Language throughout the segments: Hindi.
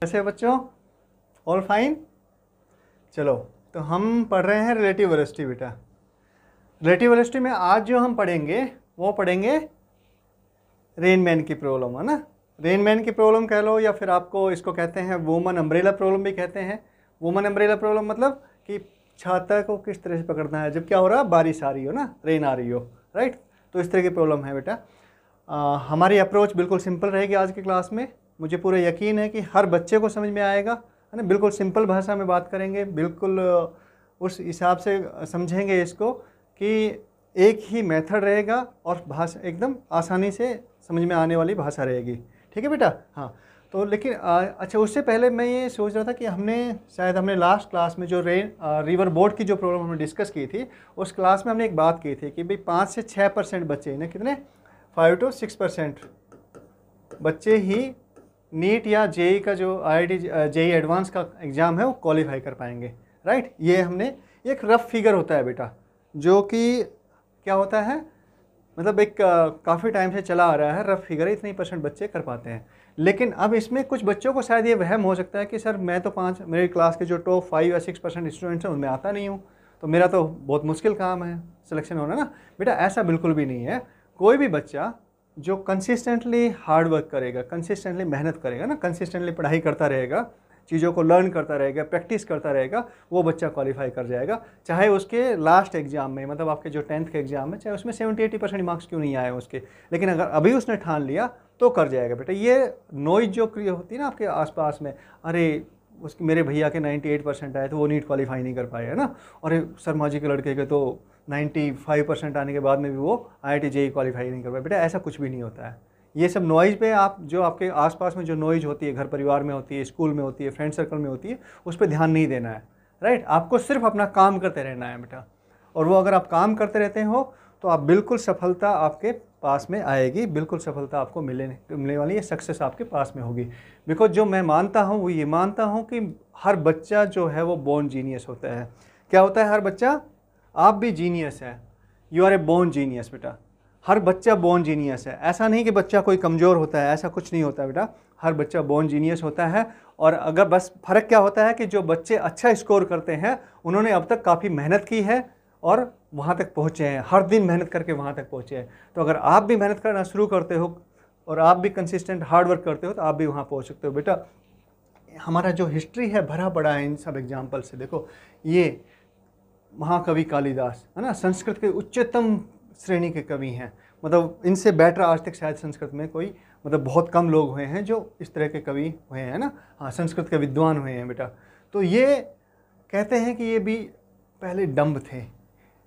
कैसे बच्चों ऑल फाइन चलो तो हम पढ़ रहे हैं रिलेटिव वेलोसिटी बेटा रिलेटिव वेलोसिटी में आज जो हम पढ़ेंगे वो पढ़ेंगे रेनमैन की प्रॉब्लम है ना रेनमैन की प्रॉब्लम कह लो या फिर आपको इसको कहते हैं वोमन अम्ब्रेला प्रॉब्लम भी कहते हैं वुमन अम्ब्रेला प्रॉब्लम मतलब कि छाता को किस तरह से पकड़ना है जब क्या हो रहा है बारिश आ रही हो ना रेन आ रही हो राइट तो इस तरह की प्रॉब्लम है बेटा हमारी अप्रोच बिल्कुल सिंपल रहेगी आज की क्लास में मुझे पूरा यकीन है कि हर बच्चे को समझ में आएगा है ना बिल्कुल सिंपल भाषा में बात करेंगे बिल्कुल उस हिसाब से समझेंगे इसको कि एक ही मेथड रहेगा और भाषा एकदम आसानी से समझ में आने वाली भाषा रहेगी ठीक है बेटा हाँ तो लेकिन आ, अच्छा उससे पहले मैं ये सोच रहा था कि हमने शायद हमने लास्ट क्लास में जो रे रिवर बोर्ड की जो प्रॉब्लम हमने डिस्कस की थी उस क्लास में हमने एक बात की थी कि भाई पाँच से छः परसेंट बच्चे ना कितने फाइव टू सिक्स परसेंट बच्चे ही नीट या जेई का जो आई जेई एडवांस का एग्ज़ाम है वो क्वालिफाई कर पाएंगे राइट ये हमने एक रफ़ फिगर होता है बेटा जो कि क्या होता है मतलब एक काफ़ी टाइम से चला आ रहा है रफ़ फिगर इतने परसेंट बच्चे कर पाते हैं लेकिन अब इसमें कुछ बच्चों को शायद ये वहम हो सकता है कि सर मैं तो पाँच मेरी क्लास के जो टॉप फाइव या सिक्स परसेंट स्टूडेंट्स हैं उनमें आता नहीं हूँ तो मेरा तो बहुत मुश्किल काम है सिलेक्शन होना ना बेटा ऐसा बिल्कुल भी नहीं है कोई भी बच्चा जो कंसिस्टेंटली हार्ड वर्क करेगा कंसिस्टेंटली मेहनत करेगा ना कंसिस्टेंटली पढ़ाई करता रहेगा चीज़ों को लर्न करता रहेगा प्रैक्टिस करता रहेगा वो बच्चा क्वालिफाई कर जाएगा चाहे उसके लास्ट एग्ज़ाम में मतलब आपके जो टेंथ के एग्ज़ाम में चाहे उसमें सेवेंटी एटी परसेंट मार्क्स क्यों नहीं आए उसके लेकिन अगर अभी उसने ठान लिया तो कर जाएगा बेटा ये नॉइज जो क्रिएट होती है ना आपके आसपास में अरे उसके मेरे भैया के 98 परसेंट आए थे वो नीट क्वालिफाई नहीं कर पाए है ना और शर्मा जी के लड़के के तो 95 परसेंट आने के बाद में भी वो आई आई टी जे क्वालिफाई नहीं कर पाए बेटा ऐसा कुछ भी नहीं होता है ये सब नॉइज़ पे आप जो आपके आसपास में जो नॉइज होती है घर परिवार में होती है स्कूल में होती है फ्रेंड सर्कल में होती है उस पर ध्यान नहीं देना है राइट आपको सिर्फ अपना काम करते रहना है बेटा और वो अगर आप काम करते रहते हो तो आप बिल्कुल सफलता आपके पास में आएगी बिल्कुल सफलता आपको मिले मिलने वाली है सक्सेस आपके पास में होगी बिकॉज जो मैं मानता हूँ वो ये मानता हूँ कि हर बच्चा जो है वो बोर्न जीनियस होता है क्या होता है हर बच्चा आप भी जीनियस है you are a born genius बेटा हर बच्चा बोर्न जीनियस है ऐसा नहीं कि बच्चा कोई कमज़ोर होता है ऐसा कुछ नहीं होता है बेटा हर बच्चा बोर्न जीनियस होता है और अगर बस फ़र्क क्या होता है कि जो बच्चे अच्छा स्कोर करते हैं उन्होंने अब तक काफ़ी मेहनत की है और वहाँ तक पहुँचे हैं हर दिन मेहनत करके वहाँ तक पहुँचे हैं तो अगर आप भी मेहनत करना शुरू करते हो और आप भी कंसिस्टेंट हार्ड वर्क करते हो तो आप भी वहाँ पहुँच सकते हो बेटा हमारा जो हिस्ट्री है भरा पड़ा है इन सब एग्जाम्पल से देखो ये महाकवि कालिदास है ना संस्कृत के उच्चतम श्रेणी के कवि हैं मतलब इनसे बेटर आज तक शायद संस्कृत में कोई मतलब बहुत कम लोग हुए हैं जो इस तरह के कवि हुए हैं ना हाँ संस्कृत के विद्वान हुए हैं बेटा तो ये कहते हैं कि ये भी पहले डम्ब थे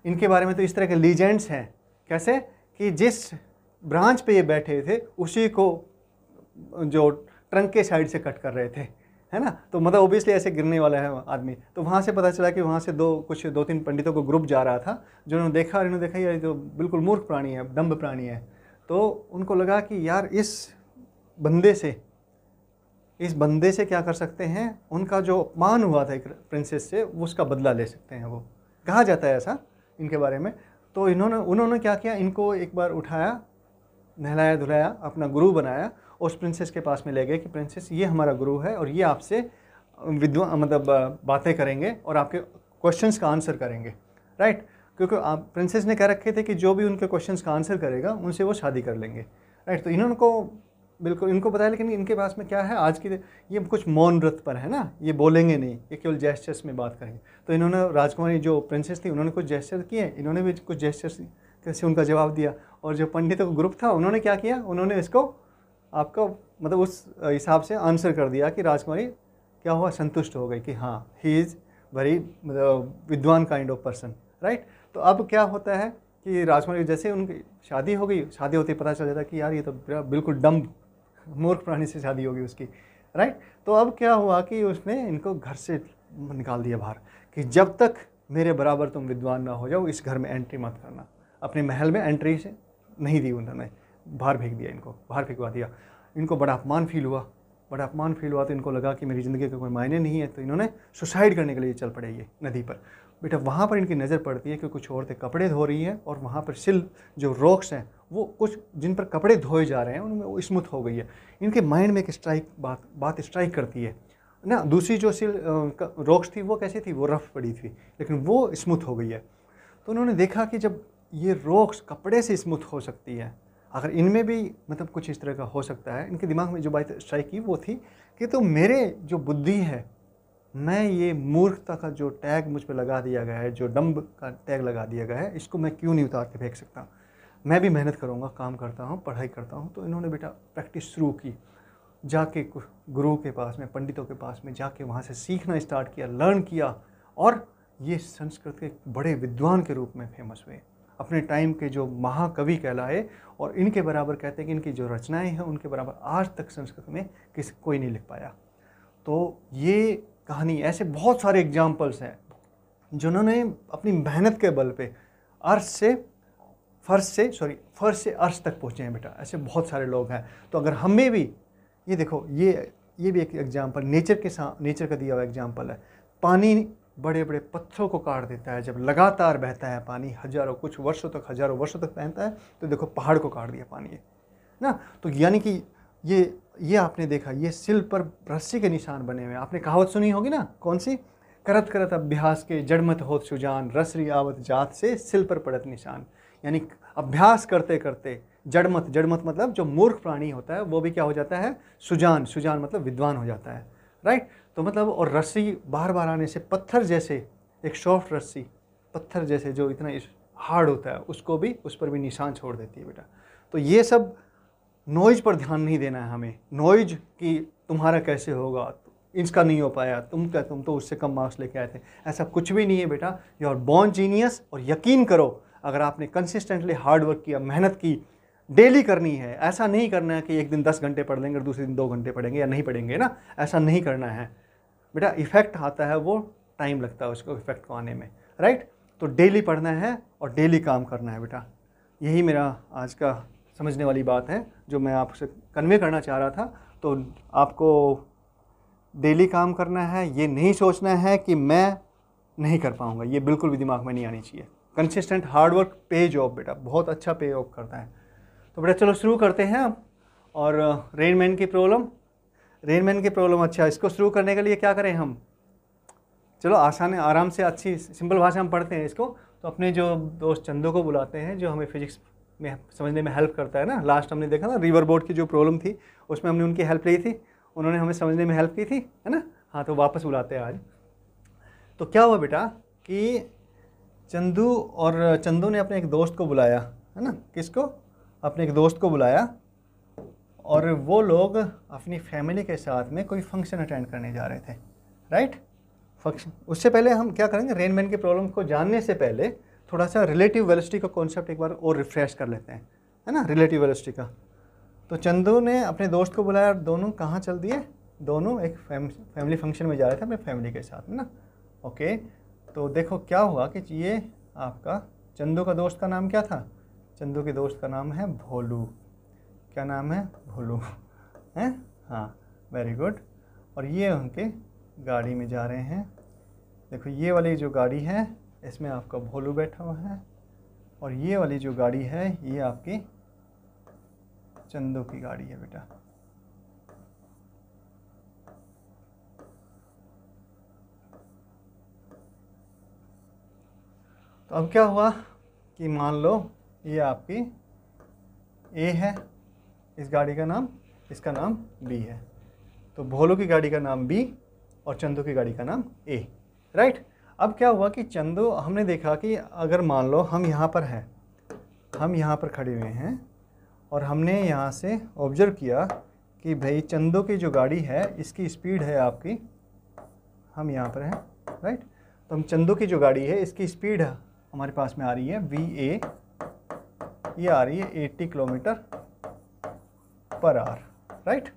इनके बारे में तो इस तरह के लीजेंड्स हैं कैसे कि जिस ब्रांच पे ये बैठे थे उसी को जो ट्रंक के साइड से कट कर रहे थे है ना तो मतलब ओबियसली ऐसे गिरने वाला है आदमी तो वहाँ से पता चला कि वहाँ से दो कुछ दो तीन पंडितों को ग्रुप जा रहा था जिन्होंने देखा और इन्होंने देखा यार जो तो बिल्कुल मूर्ख प्राणी है दम्भ प्राणी है तो उनको लगा कि यार इस बंदे से इस बंदे से क्या कर सकते हैं उनका जो अपमान हुआ था एक प्रिंसेस से उसका बदला ले सकते हैं वो कहा जाता है ऐसा इनके बारे में तो इन्होंने उन्होंने क्या किया इनको एक बार उठाया नहलाया धुलाया अपना गुरु बनाया उस प्रिंसेस के पास में ले गए कि प्रिंसेस ये हमारा गुरु है और ये आपसे विद्वान मतलब बातें करेंगे और आपके क्वेश्चंस का आंसर करेंगे राइट क्योंकि आप प्रिंसेस ने कह रखे थे कि जो भी उनके क्वेश्चंस का आंसर करेगा उनसे वो शादी कर लेंगे राइट तो इन्होंने को बिल्कुल इनको बताया लेकिन इनके पास में क्या है आज की ये कुछ मौन व्रत पर है ना ये बोलेंगे नहीं ये केवल जेस्टर्स में बात करेंगे तो इन्होंने राजकुमारी जो प्रिंसेस थी उन्होंने कुछ जेस्चर किए इन्होंने भी कुछ जेस्टर्स कैसे उनका जवाब दिया और जो पंडितों का ग्रुप था उन्होंने क्या किया उन्होंने इसको आपका मतलब उस हिसाब से आंसर कर दिया कि राजकुमारी क्या हुआ संतुष्ट हो गई कि हाँ ही इज़ वेरी मतलब विद्वान काइंड ऑफ पर्सन राइट तो अब क्या होता है कि राजकुमारी जैसे उनकी शादी हो गई शादी होती पता चल जाता कि यार ये तो बिल्कुल डम्ब मूर्ख प्राणी से शादी होगी उसकी राइट तो अब क्या हुआ कि उसने इनको घर से निकाल दिया बाहर कि जब तक मेरे बराबर तुम विद्वान ना हो जाओ इस घर में एंट्री मत करना अपने महल में एंट्री से नहीं दी उन्होंने बाहर फेंक दिया इनको बाहर फेंकवा दिया इनको बड़ा अपमान फील हुआ बड़ा अपमान फील हुआ तो इनको लगा कि मेरी ज़िंदगी का कोई मायने नहीं है तो इन्होंने सुसाइड करने के लिए चल पड़े ये नदी पर बेटा वहाँ पर इनकी नज़र पड़ती है कि कुछ औरतें कपड़े धो रही हैं और वहाँ पर सिल जो रॉक्स हैं वो कुछ जिन पर कपड़े धोए जा रहे हैं उनमें वो स्मूथ हो गई है इनके माइंड में एक स्ट्राइक बात बात स्ट्राइक करती है ना दूसरी जो सिल रॉक्स थी वो कैसी थी वो रफ़ पड़ी थी लेकिन वो स्मूथ हो गई है तो उन्होंने देखा कि जब ये रॉक्स कपड़े से स्मूथ हो सकती है अगर इनमें भी मतलब कुछ इस तरह का हो सकता है इनके दिमाग में जो बात स्ट्राइक की वो थी कि तो मेरे जो बुद्धि है मैं ये मूर्खता का जो टैग मुझ पर लगा दिया गया है जो डम्ब का टैग लगा दिया गया है इसको मैं क्यों नहीं उतार के फेंक सकता मैं भी मेहनत करूँगा काम करता हूँ पढ़ाई करता हूँ तो इन्होंने बेटा प्रैक्टिस शुरू की जाके गुरु के पास में पंडितों के पास में जाके वहाँ से सीखना स्टार्ट किया लर्न किया और ये संस्कृत के बड़े विद्वान के रूप में फेमस हुए अपने टाइम के जो महाकवि कहलाए और इनके बराबर कहते हैं कि इनकी जो रचनाएं हैं उनके बराबर आज तक संस्कृत में किसी कोई नहीं लिख पाया तो ये कहानी ऐसे बहुत सारे एग्जाम्पल्स हैं जिन्होंने अपनी मेहनत के बल पे अर्श से फर्श से सॉरी फर्श से अर्श तक पहुँचे हैं बेटा ऐसे बहुत सारे लोग हैं तो अगर हमें भी ये देखो ये ये भी एक एग्जाम्पल नेचर के साथ नेचर का दिया हुआ एग्जाम्पल है पानी बड़े बड़े पत्थरों को काट देता है जब लगातार बहता है पानी हजारों कुछ वर्षों तक हजारों वर्षों तक बहता है तो देखो पहाड़ को काट दिया पानी ना तो यानी कि ये ये आपने देखा ये सिल पर रस्सी के निशान बने हुए हैं आपने कहावत सुनी होगी ना कौन सी करत करत अभ्यास के जड़मत होत सुजान रसरी आवत जात से सिल पर पड़त निशान यानी अभ्यास करते करते जड़मत जड़मत मतलब जो मूर्ख प्राणी होता है वो भी क्या हो जाता है सुजान सुजान मतलब विद्वान हो जाता है राइट तो मतलब और रस्सी बार बार आने से पत्थर जैसे एक सॉफ्ट रस्सी पत्थर जैसे जो इतना हार्ड होता है उसको भी उस पर भी निशान छोड़ देती है बेटा तो ये सब नॉइज पर ध्यान नहीं देना है हमें नॉइज कि तुम्हारा कैसे होगा इसका नहीं हो पाया तुम क्या तुम तो उससे कम मार्क्स लेके आए थे ऐसा कुछ भी नहीं है बेटा यू आर बॉर्न जीनियस और यकीन करो अगर आपने कंसिस्टेंटली हार्डवर्क किया मेहनत की डेली करनी है ऐसा नहीं करना है कि एक दिन दस घंटे पढ़ लेंगे और दूसरे दिन दो घंटे पढ़ेंगे या नहीं पढ़ेंगे ना ऐसा नहीं करना है बेटा इफ़ेक्ट आता है वो टाइम लगता है उसको इफ़ेक्ट को आने में राइट तो डेली पढ़ना है और डेली काम करना है बेटा यही मेरा आज का समझने वाली बात है जो मैं आपसे कन्वे करना चाह रहा था तो आपको डेली काम करना है ये नहीं सोचना है कि मैं नहीं कर पाऊँगा ये बिल्कुल भी दिमाग में नहीं आनी चाहिए कंसिस्टेंट हार्डवर्क पे जॉब बेटा बहुत अच्छा पे ऑफ करता है तो बेटा चलो शुरू करते हैं अब और मैन uh, की प्रॉब्लम रेन मैन की प्रॉब्लम अच्छा इसको शुरू करने के लिए क्या करें हम चलो आसान आराम से अच्छी सिंपल भाषा हम पढ़ते हैं इसको तो अपने जो दोस्त चंदू को बुलाते हैं जो हमें फिजिक्स में समझने में हेल्प करता है ना लास्ट हमने देखा ना रिवर बोट की जो प्रॉब्लम थी उसमें हमने उनकी हेल्प ली थी उन्होंने हमें समझने में हेल्प की थी है ना हाँ तो वापस बुलाते हैं आज तो क्या हुआ बेटा कि चंदू और चंदू ने अपने एक दोस्त को बुलाया है ना किसको अपने एक दोस्त को बुलाया और वो लोग अपनी फैमिली के साथ में कोई फंक्शन अटेंड करने जा रहे थे राइट फंक्शन उससे पहले हम क्या करेंगे रेनमैन की प्रॉब्लम को जानने से पहले थोड़ा सा रिलेटिव वेलिस्टी का कॉन्सेप्ट एक बार और रिफ्रेश कर लेते हैं है ना रिलेटिव वेलिस्टी का तो चंदू ने अपने दोस्त को बुलाया और दोनों कहाँ चल दिए दोनों एक फैम, फैमिली फंक्शन में जा रहे थे अपने फैमिली के साथ है ना ओके तो देखो क्या हुआ कि ये आपका चंदू का दोस्त का नाम क्या था चंदू के दोस्त का नाम है भोलू क्या नाम है भोलू हैं हाँ वेरी गुड और ये उनके गाड़ी में जा रहे हैं देखो ये वाली जो गाड़ी है इसमें आपका भोलू बैठा हुआ है और ये वाली जो गाड़ी है ये आपकी चंदो की गाड़ी है बेटा तो अब क्या हुआ कि मान लो ये आपकी ए है इस गाड़ी का नाम इसका नाम बी है तो भोलू की गाड़ी का नाम बी और चंदू की गाड़ी का नाम ए राइट अब क्या हुआ कि चंदो हमने देखा कि अगर मान लो हम यहाँ पर हैं हम यहाँ पर खड़े हुए हैं और हमने यहाँ से ऑब्जर्व किया कि भाई चंदो की जो गाड़ी है इसकी स्पीड है आपकी हम यहाँ पर हैं राइट तो हम चंदो की जो गाड़ी है इसकी स्पीड हमारे पास में आ रही है वी ए ये आ रही है 80 किलोमीटर पर आर राइट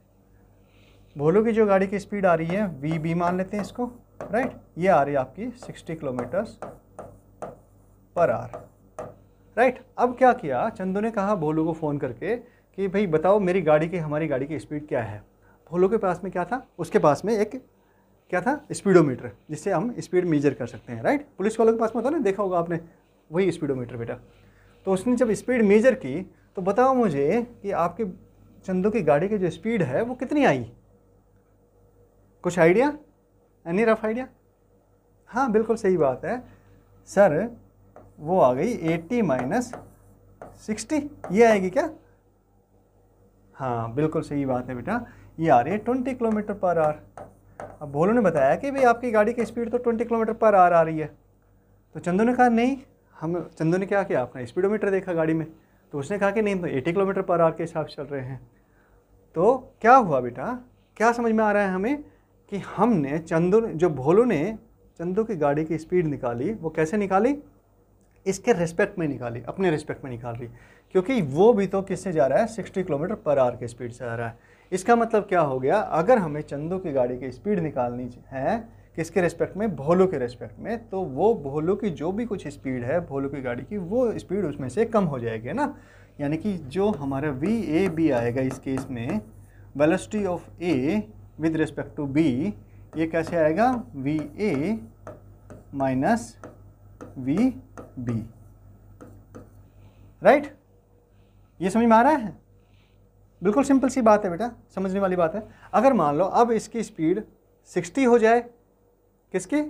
भोलू की जो गाड़ी की स्पीड आ रही है वी बी मान लेते हैं इसको राइट ये आ रही है आपकी 60 किलोमीटर्स पर आर राइट अब क्या किया चंदू ने कहा भोलू को फ़ोन करके कि भाई बताओ मेरी गाड़ी की हमारी गाड़ी की स्पीड क्या है भोलू के पास में क्या था उसके पास में एक क्या था स्पीडोमीटर जिससे हम स्पीड मेजर कर सकते हैं राइट पुलिस वालों के पास में होता ना देखा होगा आपने वही स्पीडोमीटर बेटा तो उसने जब स्पीड मेजर की तो बताओ मुझे कि आपके चंदू की गाड़ी की जो स्पीड है वो कितनी आई कुछ आइडिया एनी रफ आइडिया हाँ बिल्कुल सही बात है सर वो आ गई एट्टी माइनस सिक्सटी ये आएगी क्या हाँ बिल्कुल सही बात है बेटा ये आ रही है ट्वेंटी किलोमीटर पर आर अब भोलू ने बताया कि भाई आपकी गाड़ी की स्पीड तो ट्वेंटी किलोमीटर पर आर आ रही है तो चंदू ने कहा नहीं हम चंदू ने क्या किया आपने स्पीडोमीटर देखा गाड़ी में तो उसने कहा कि नहीं तो एटी किलोमीटर पर आर के हिसाब से चल रहे हैं तो क्या हुआ बेटा क्या समझ में आ रहा है हमें कि हमने चंदू जो भोलू ने चंदू की गाड़ी की स्पीड निकाली वो कैसे निकाली इसके रिस्पेक्ट में निकाली अपने रिस्पेक्ट में निकाल रही क्योंकि वो भी तो किससे जा रहा है सिक्सटी किलोमीटर पर आवर के स्पीड से आ रहा है इसका मतलब क्या हो गया अगर हमें चंदू की गाड़ी की स्पीड निकालनी है किसके रिस्पेक्ट में भोलू के रिस्पेक्ट में तो वो भोलू की जो भी कुछ स्पीड है भोलू की गाड़ी की वो स्पीड उसमें से कम हो जाएगी ना यानी कि जो हमारा वी ए बी आएगा इस केस में velocity of A with respect to B ये कैसे आएगा V A minus V B right ये समझ में आ रहा है बिल्कुल सिंपल सी बात है बेटा समझने वाली बात है अगर मान लो अब इसकी स्पीड 60 हो जाए किसकी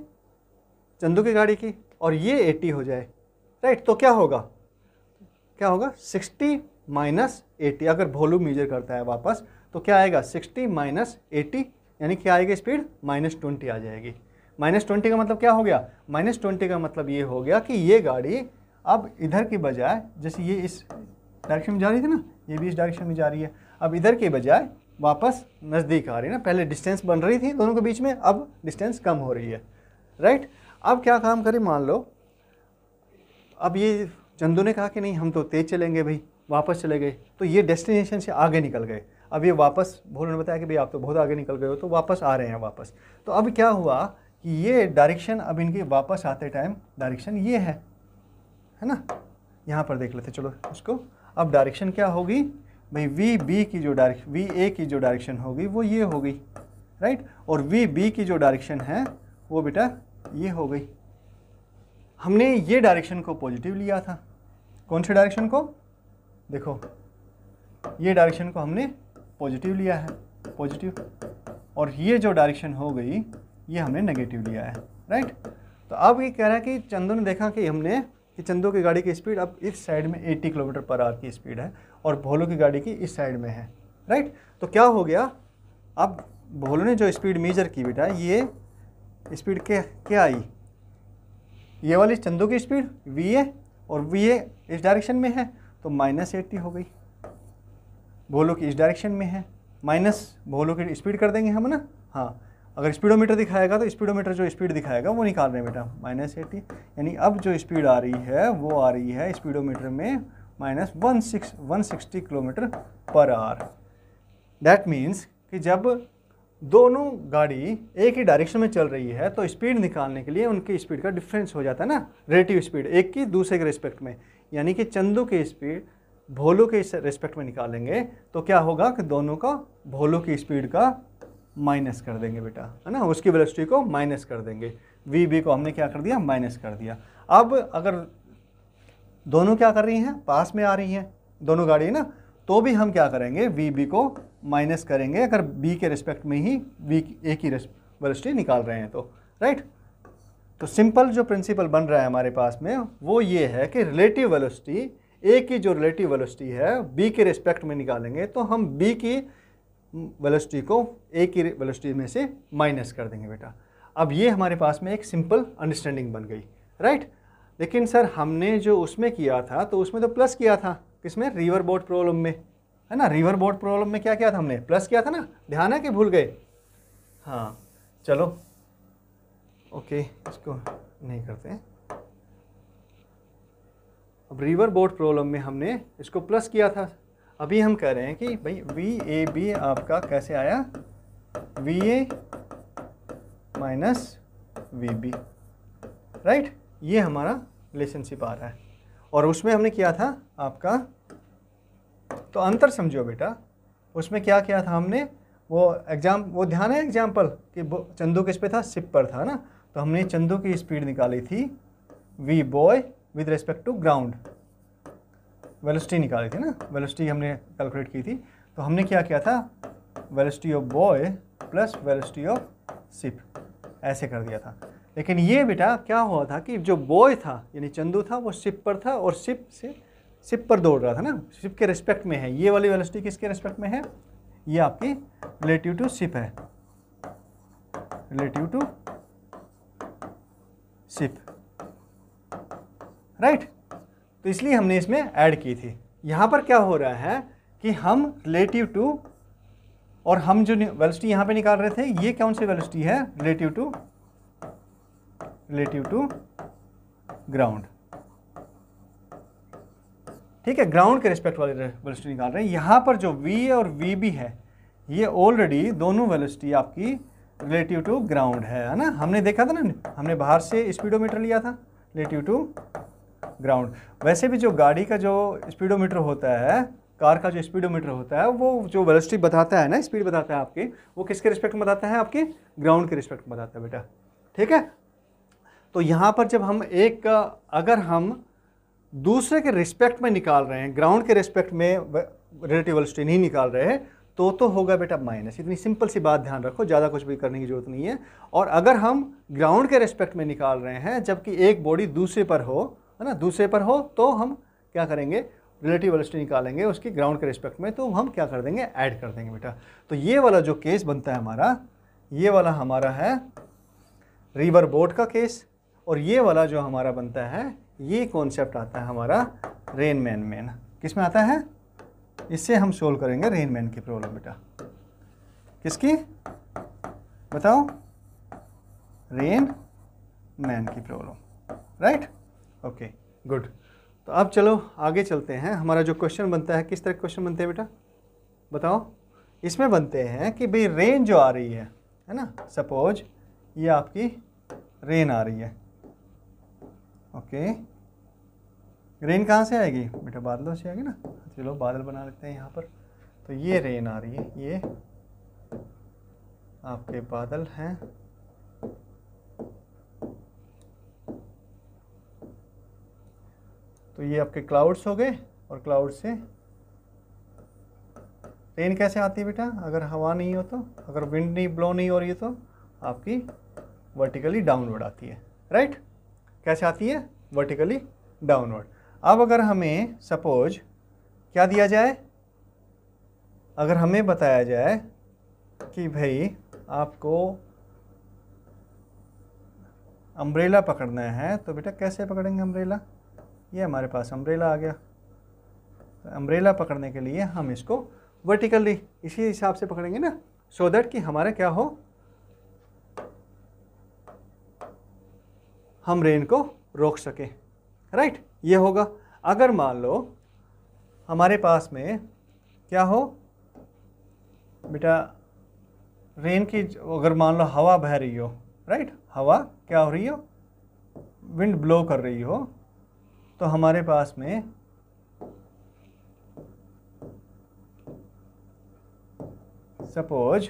चंदू की गाड़ी की और ये 80 हो जाए राइट तो क्या होगा क्या होगा 60 माइनस एटी अगर वॉल्यूम मेजर करता है वापस तो क्या आएगा सिक्सटी माइनस एटी यानी क्या आएगी स्पीड माइनस ट्वेंटी आ जाएगी माइनस ट्वेंटी का मतलब क्या हो गया माइनस ट्वेंटी का मतलब ये हो गया कि ये गाड़ी अब इधर की बजाय जैसे ये इस डायरेक्शन में जा रही थी ना ये भी इस डायरेक्शन में जा रही है अब इधर की बजाय वापस नज़दीक आ रही है ना पहले डिस्टेंस बन रही थी दोनों के बीच में अब डिस्टेंस कम हो रही है राइट अब क्या काम करें मान लो अब ये चंदू ने कहा कि नहीं हम तो तेज़ चलेंगे भाई वापस चले गए तो ये डेस्टिनेशन से आगे निकल गए अब ये वापस ने बताया कि भाई आप तो बहुत आगे निकल गए हो तो वापस आ रहे हैं वापस तो अब क्या हुआ कि ये डायरेक्शन अब इनके वापस आते टाइम डायरेक्शन ये है है ना यहाँ पर देख लेते चलो उसको अब डायरेक्शन क्या होगी भाई वी बी की जो डायरेक्शन वी ए की जो डायरेक्शन होगी वो ये होगी राइट और वी बी की जो डायरेक्शन है वो बेटा ये हो गई हमने ये डायरेक्शन को पॉजिटिव लिया था कौन से डायरेक्शन को देखो ये डायरेक्शन को हमने पॉजिटिव लिया है पॉजिटिव और ये जो डायरेक्शन हो गई ये हमने नेगेटिव लिया है राइट तो अब ये कह रहा है कि चंदू ने देखा कि हमने कि चंदू की गाड़ी की स्पीड अब इस साइड में 80 किलोमीटर पर आर की स्पीड है और भोलो की गाड़ी की इस साइड में है राइट तो क्या हो गया अब भोलो ने जो स्पीड मेजर की बेटा ये स्पीड क्या क्या आई ये वाली चंदू की स्पीड वी ए और वी ए इस डायरेक्शन में है तो माइनस एट्टी हो गई भोलो की इस डायरेक्शन में है माइनस भोलो की स्पीड कर देंगे हम ना हाँ अगर स्पीडोमीटर दिखाएगा तो स्पीडोमीटर जो स्पीड दिखाएगा वो निकाल रहे हैं बेटा माइनस एटी यानी अब जो स्पीड आ रही है वो आ रही है स्पीडोमीटर में minus one six one sixty kilometre per hour that means कि जब दोनों गाड़ी एक ही डायरेक्शन में चल रही है तो स्पीड निकालने के लिए उनकी स्पीड का डिफरेंस हो जाता है ना रेटिव स्पीड एक की दूसरे के रिस्पेक्ट में यानी कि चंदू की स्पीड भोलू के रेस्पेक्ट रिस्पेक्ट में निकालेंगे तो क्या होगा कि दोनों का भोलू की स्पीड का माइनस कर देंगे बेटा है ना उसकी वेलोसिटी को माइनस कर देंगे वी बी को हमने क्या कर दिया माइनस कर दिया अब अगर दोनों क्या कर रही हैं पास में आ रही हैं दोनों गाड़ी ना तो भी हम क्या करेंगे वी बी को माइनस करेंगे अगर बी के रिस्पेक्ट में ही वी ए की वेलोसिटी निकाल रहे हैं तो राइट तो सिंपल जो प्रिंसिपल बन रहा है हमारे पास में वो ये है कि रिलेटिव वेलोसिटी ए की जो रिलेटिव वेलोसिटी है बी के रिस्पेक्ट में निकालेंगे तो हम बी की वेलोसिटी को ए की वेलोसिटी में से माइनस कर देंगे बेटा अब ये हमारे पास में एक सिंपल अंडरस्टैंडिंग बन गई राइट लेकिन सर हमने जो उसमें किया था तो उसमें तो प्लस किया था किसमें रिवर बोट प्रॉब्लम में है ना रिवर बोट प्रॉब्लम में क्या किया था हमने प्लस किया था ना ध्यान है कि भूल गए हाँ चलो ओके इसको नहीं करते हैं अब रिवर बोट प्रॉब्लम में हमने इसको प्लस किया था अभी हम कह रहे हैं कि भाई वी ए बी आपका कैसे आया V A minus V B right ये हमारा रिलेशनशिप आ रहा है और उसमें हमने किया था आपका तो अंतर समझो बेटा उसमें क्या किया था हमने वो एग्जाम वो ध्यान है एग्जाम्पल कि चंदू किस पे था सिप पर था ना तो हमने चंदू की स्पीड निकाली थी V boy with respect to ground velocity निकाली थी ना वेलोसिटी हमने कैलकुलेट की थी तो हमने क्या किया था velocity of boy plus velocity of ship ऐसे कर दिया था लेकिन ये बेटा क्या हुआ था कि जो बॉय था यानी चंदू था वो सिप पर था और सिप से सिप पर दौड़ रहा था ना सिप के रिस्पेक्ट में है ये वाली वेलोसिटी किसके रिस्पेक्ट में है ये आपकी रिलेटिव टू सिप है रिलेटिव टू सिप राइट तो इसलिए हमने इसमें ऐड की थी यहाँ पर क्या हो रहा है कि हम रिलेटिव टू और हम जो वेलोसिटी यहाँ पे निकाल रहे थे ये कौन सी वेलिस्टी है relative to relative to ground ठीक है ग्राउंड के रिस्पेक्ट वाली वेलोसिटी निकाल रहे हैं यहाँ पर जो वी और वी बी है ये ऑलरेडी दोनों वेलोसिटी आपकी रिलेटिव टू ग्राउंड है है ना हमने देखा था ना हमने बाहर से स्पीडोमीटर लिया था रिलेटिव टू ग्राउंड वैसे भी जो गाड़ी का जो स्पीडोमीटर होता है कार का जो स्पीडोमीटर होता है वो जो वेलोसिटी बताता है ना स्पीड बताता है आपकी वो किसके रिस्पेक्ट में बताता है आपके ग्राउंड के रिस्पेक्ट में बताता है बेटा ठीक है तो यहाँ पर जब हम एक अगर हम दूसरे के रिस्पेक्ट में निकाल रहे हैं ग्राउंड के रिस्पेक्ट में रिलेटिव वेलोसिटी नहीं निकाल रहे हैं तो तो होगा बेटा माइनस इतनी सिंपल सी बात ध्यान रखो ज़्यादा कुछ भी करने की ज़रूरत नहीं है और अगर हम ग्राउंड के रिस्पेक्ट में निकाल रहे हैं जबकि एक बॉडी दूसरे पर हो है ना दूसरे पर हो तो हम क्या करेंगे रिलेटिव वेलोसिटी निकालेंगे उसकी ग्राउंड के रिस्पेक्ट में तो हम क्या कर देंगे ऐड कर देंगे बेटा तो ये वाला जो केस बनता है हमारा ये वाला हमारा है रिवर बोट का केस और ये वाला जो हमारा बनता है ये कॉन्सेप्ट आता है हमारा रेन मैन मैन किस में आता है इससे हम सोल्व करेंगे रेन मैन की प्रॉब्लम बेटा किसकी बताओ रेन मैन की problem right right? Okay good तो अब चलो आगे चलते हैं हमारा जो क्वेश्चन बनता है किस तरह के क्वेश्चन बनते हैं बेटा बताओ इसमें बनते हैं कि भाई रेन जो आ रही है है ना सपोज ये आपकी रेन आ रही है ओके रेन कहाँ से आएगी बेटा बादलों से आएगी ना चलो बादल बना लेते हैं यहाँ पर तो ये रेन आ रही है ये आपके बादल हैं तो ये आपके क्लाउड्स हो गए और क्लाउड से रेन कैसे आती है बेटा अगर हवा नहीं हो तो अगर विंड नहीं ब्लो नहीं हो रही है तो आपकी वर्टिकली डाउनवर्ड आती है राइट कैसे आती है वर्टिकली डाउनवर्ड अब अगर हमें सपोज क्या दिया जाए अगर हमें बताया जाए कि भाई आपको अम्ब्रेला पकड़ना है तो बेटा कैसे पकड़ेंगे अम्ब्रेला ये हमारे पास अम्ब्रेला आ गया अम्ब्रेला पकड़ने के लिए हम इसको वर्टिकली इसी हिसाब से पकड़ेंगे ना सो दैट कि हमारा क्या हो हम रेन को रोक सकें राइट right? ये होगा अगर मान लो हमारे पास में क्या हो बेटा रेन की अगर मान लो हवा बह रही हो राइट right? हवा क्या हो रही हो विंड ब्लो कर रही हो तो हमारे पास में सपोज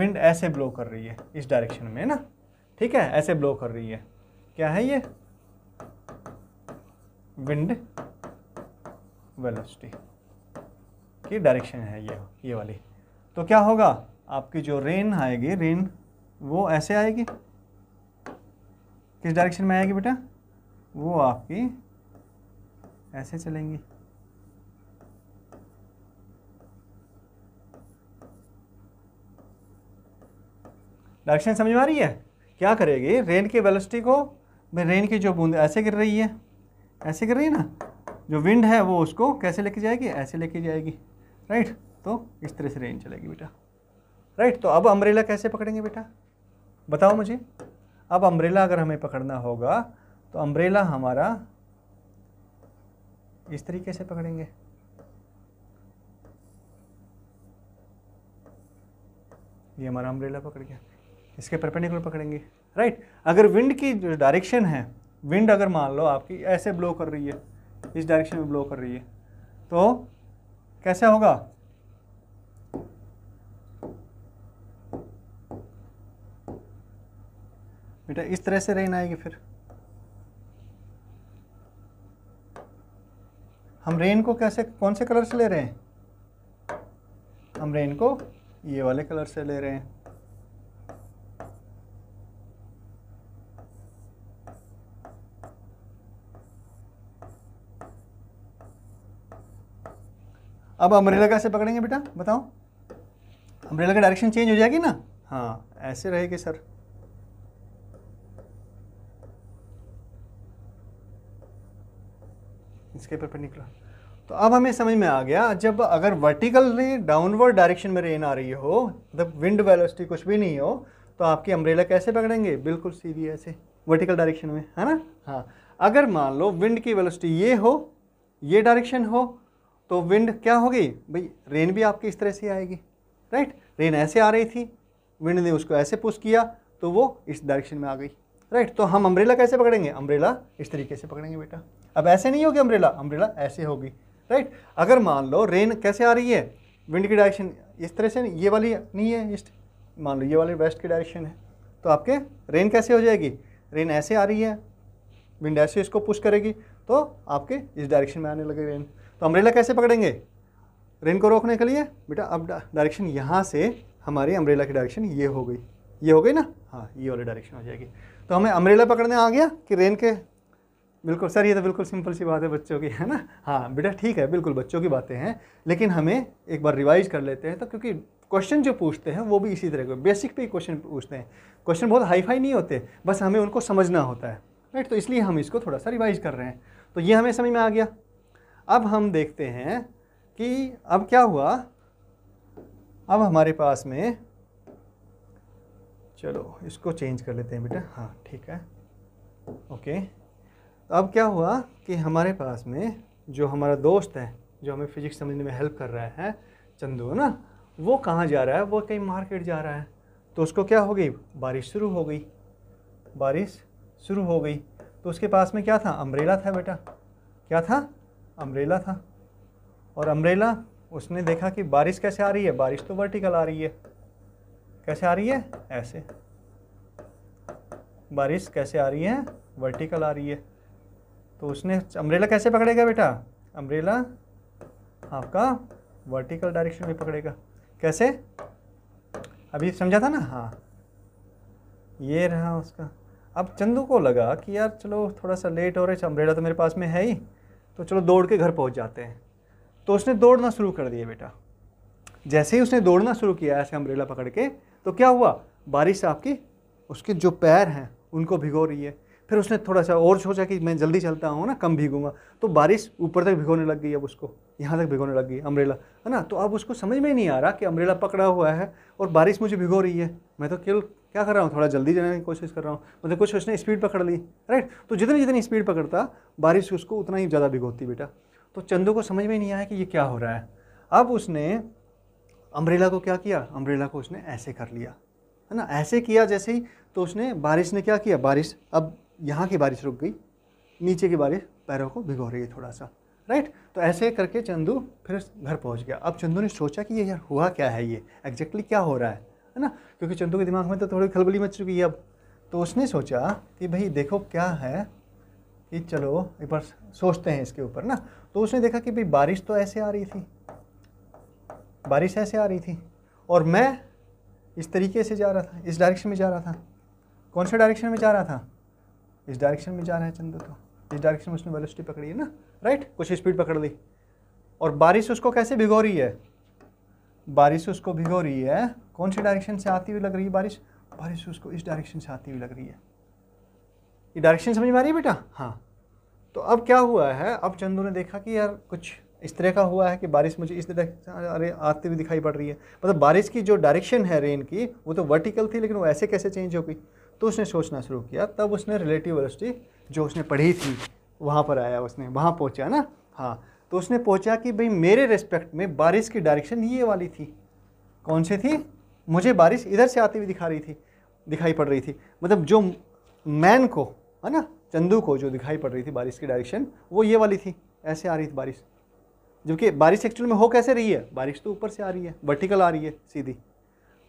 विंड ऐसे ब्लो कर रही है इस डायरेक्शन में ना ठीक है ऐसे ब्लो कर रही है क्या है ये विंड वेलोसिटी की डायरेक्शन है ये ये वाली तो क्या होगा आपकी जो रेन आएगी रेन वो ऐसे आएगी किस डायरेक्शन में आएगी बेटा वो आपकी ऐसे चलेंगी डायरेक्शन समझ में आ रही है क्या करेगी रेन के वेलोसिटी को रेन की जो बूंद ऐसे गिर रही है ऐसे गिर रही है ना जो विंड है वो उसको कैसे लेके जाएगी ऐसे लेके जाएगी राइट तो इस तरह से रेन चलेगी बेटा राइट तो अब अम्ब्रेला कैसे पकड़ेंगे बेटा बताओ मुझे अब अम्ब्रेला अगर हमें पकड़ना होगा तो अम्ब्रेला हमारा इस तरीके से पकड़ेंगे ये हमारा अम्ब्रेला पकड़ गया इसके परपेंडिकुलर पकड़ेंगे राइट अगर विंड की जो डायरेक्शन है विंड अगर मान लो आपकी ऐसे ब्लो कर रही है इस डायरेक्शन में ब्लो कर रही है तो कैसे होगा बेटा इस तरह से रेन आएगी फिर हम रेन को कैसे कौन से कलर से ले रहे हैं हम रेन को ये वाले कलर से ले रहे हैं अब अम्ब्रेला कैसे पकड़ेंगे बेटा बताओ अम्ब्रेला का डायरेक्शन चेंज हो जाएगी ना हाँ ऐसे रहेगी सर इसके परपेंडिकुलर तो अब हमें समझ में आ गया जब अगर वर्टिकल डाउनवर्ड डायरेक्शन में रेन आ रही हो मतलब विंड वेलोसिटी कुछ भी नहीं हो तो आपकी अम्ब्रेला कैसे पकड़ेंगे बिल्कुल सीधी ऐसे वर्टिकल डायरेक्शन में है ना हाँ अगर मान लो विंड की वेलोसिटी ये हो ये डायरेक्शन हो तो विंड क्या होगी भाई रेन भी आपकी इस तरह से आएगी राइट रेन ऐसे आ रही थी विंड ने उसको ऐसे पुश किया तो वो इस डायरेक्शन में आ गई राइट तो हम अम्ब्रेला कैसे पकड़ेंगे अम्ब्रेला इस तरीके से पकड़ेंगे बेटा अब ऐसे नहीं होगी अम्ब्रेला अम्ब्रेला ऐसे होगी राइट अगर मान लो रेन कैसे आ रही है विंड की डायरेक्शन इस तरह से ये वाली नहीं है इस मान लो ये वाली वेस्ट की डायरेक्शन है तो आपके रेन कैसे हो जाएगी रेन ऐसे आ रही है विंड ऐसे इसको पुश करेगी तो आपके इस डायरेक्शन में आने लगे रेन तो अम्ब्रेला कैसे पकड़ेंगे रेन को रोकने के लिए बेटा अब डायरेक्शन यहाँ से हमारी अम्ब्रेला की डायरेक्शन ये हो गई ये हो गई ना हाँ ये वाली डायरेक्शन हो जाएगी तो हमें अम्ब्रेला पकड़ने आ गया कि रेन के बिल्कुल सर ये तो बिल्कुल सिंपल सी बात है बच्चों की है ना हाँ बेटा ठीक है बिल्कुल बच्चों की बातें हैं लेकिन हमें एक बार रिवाइज कर लेते हैं तो क्योंकि क्वेश्चन जो पूछते हैं वो भी इसी तरह के बेसिक पे ही क्वेश्चन पूछते हैं क्वेश्चन बहुत हाईफाई नहीं होते बस हमें उनको समझना होता है राइट तो इसलिए हम इसको थोड़ा सा रिवाइज कर रहे हैं तो ये हमें समझ में आ गया अब हम देखते हैं कि अब क्या हुआ अब हमारे पास में चलो इसको चेंज कर लेते हैं बेटा हाँ ठीक है ओके तो अब क्या हुआ कि हमारे पास में जो हमारा दोस्त है जो हमें फिजिक्स समझने में हेल्प कर रहा है चंदू है ना वो कहाँ जा रहा है वो कहीं मार्केट जा रहा है तो उसको क्या हो गई बारिश शुरू हो गई बारिश शुरू हो गई तो उसके पास में क्या था अम्ब्रेला था बेटा क्या था अम्ब्रेला था और अम्ब्रेला उसने देखा कि बारिश कैसे आ रही है बारिश तो वर्टिकल आ रही है कैसे आ रही है ऐसे बारिश कैसे आ रही है वर्टिकल आ रही है तो उसने अम्ब्रेला कैसे पकड़ेगा बेटा अम्ब्रेला आपका वर्टिकल डायरेक्शन में पकड़ेगा कैसे अभी समझा था ना हाँ ये रहा उसका अब चंदू को लगा कि यार चलो थोड़ा सा लेट हो रहा है अम्ब्रेला तो मेरे पास में है ही तो चलो दौड़ के घर पहुंच जाते हैं तो उसने दौड़ना शुरू कर दिया बेटा जैसे ही उसने दौड़ना शुरू किया ऐसे अम्ब्रेला पकड़ के तो क्या हुआ बारिश आपकी उसके जो पैर हैं उनको भिगो रही है फिर उसने थोड़ा सा और सोचा कि मैं जल्दी चलता हूँ ना कम भीगूंगा तो बारिश ऊपर तक भिगोने लग गई अब उसको यहाँ तक भिगोने लग गई अम्ब्रेला है ना तो अब उसको समझ में ही नहीं आ रहा कि अम्ब्रेला पकड़ा हुआ है और बारिश मुझे भिगो रही है मैं तो केवल क्या कर रहा हूँ थोड़ा जल्दी जाने की कोशिश कर रहा हूँ मतलब कुछ उसने स्पीड पकड़ ली राइट तो जितनी जितनी स्पीड पकड़ता बारिश उसको उतना ही ज़्यादा भिगोती बेटा तो चंदू को समझ में नहीं आया कि ये क्या हो रहा है अब उसने अम्ब्रेला को क्या किया अम्ब्रेला को उसने ऐसे कर लिया है ना ऐसे किया जैसे ही तो उसने बारिश ने क्या किया बारिश अब यहाँ की बारिश रुक गई नीचे की बारिश पैरों को भिगो रही है थोड़ा सा राइट तो ऐसे करके चंदू फिर घर पहुँच गया अब चंदू ने सोचा कि ये यार हुआ क्या है ये एग्जैक्टली क्या हो रहा है है ना क्योंकि चंदू के दिमाग में तो थोड़ी खलबली मच चुकी है अब तो उसने सोचा कि भाई देखो क्या है कि चलो एक बार सोचते हैं इसके ऊपर ना तो उसने देखा कि भाई बारिश तो ऐसे आ रही थी बारिश ऐसे आ रही थी और मैं इस तरीके से जा रहा था इस डायरेक्शन में जा रहा था कौन से डायरेक्शन में जा रहा था इस डायरेक्शन में जा रहा है चंद्र तो इस डायरेक्शन में उसने वेलोसिटी पकड़ी है ना राइट कुछ स्पीड पकड़ ली और बारिश उसको कैसे भिगो रही है बारिश उसको भिगो रही है कौन से डायरेक्शन से आती हुई लग रही है बारिश बारिश उसको इस डायरेक्शन से आती हुई लग रही है ये डायरेक्शन समझ में आ रही है बेटा हाँ तो अब क्या हुआ है अब चंदू ने देखा कि यार कुछ इस तरह का हुआ है कि बारिश मुझे इस तरह अरे आती हुई दिखाई पड़ रही है मतलब बारिश की जो डायरेक्शन है रेन की वो तो वर्टिकल थी लेकिन वो ऐसे कैसे चेंज हो गई तो उसने सोचना शुरू किया तब उसने रिलेटिव वर्सिटी जो उसने पढ़ी थी वहाँ पर आया उसने वहाँ पहुँचा ना हाँ तो उसने पहुँचा कि भाई मेरे रेस्पेक्ट में बारिश की डायरेक्शन ये वाली थी कौन सी थी मुझे बारिश इधर से आती हुई दिखा रही थी दिखाई पड़ रही थी मतलब जो मैन को है ना चंदू को जो दिखाई पड़ रही थी बारिश की डायरेक्शन वो ये वाली थी ऐसे आ रही थी बारिश जबकि बारिश एक्चुअल में हो कैसे रही है बारिश तो ऊपर से आ रही है वर्टिकल आ रही है सीधी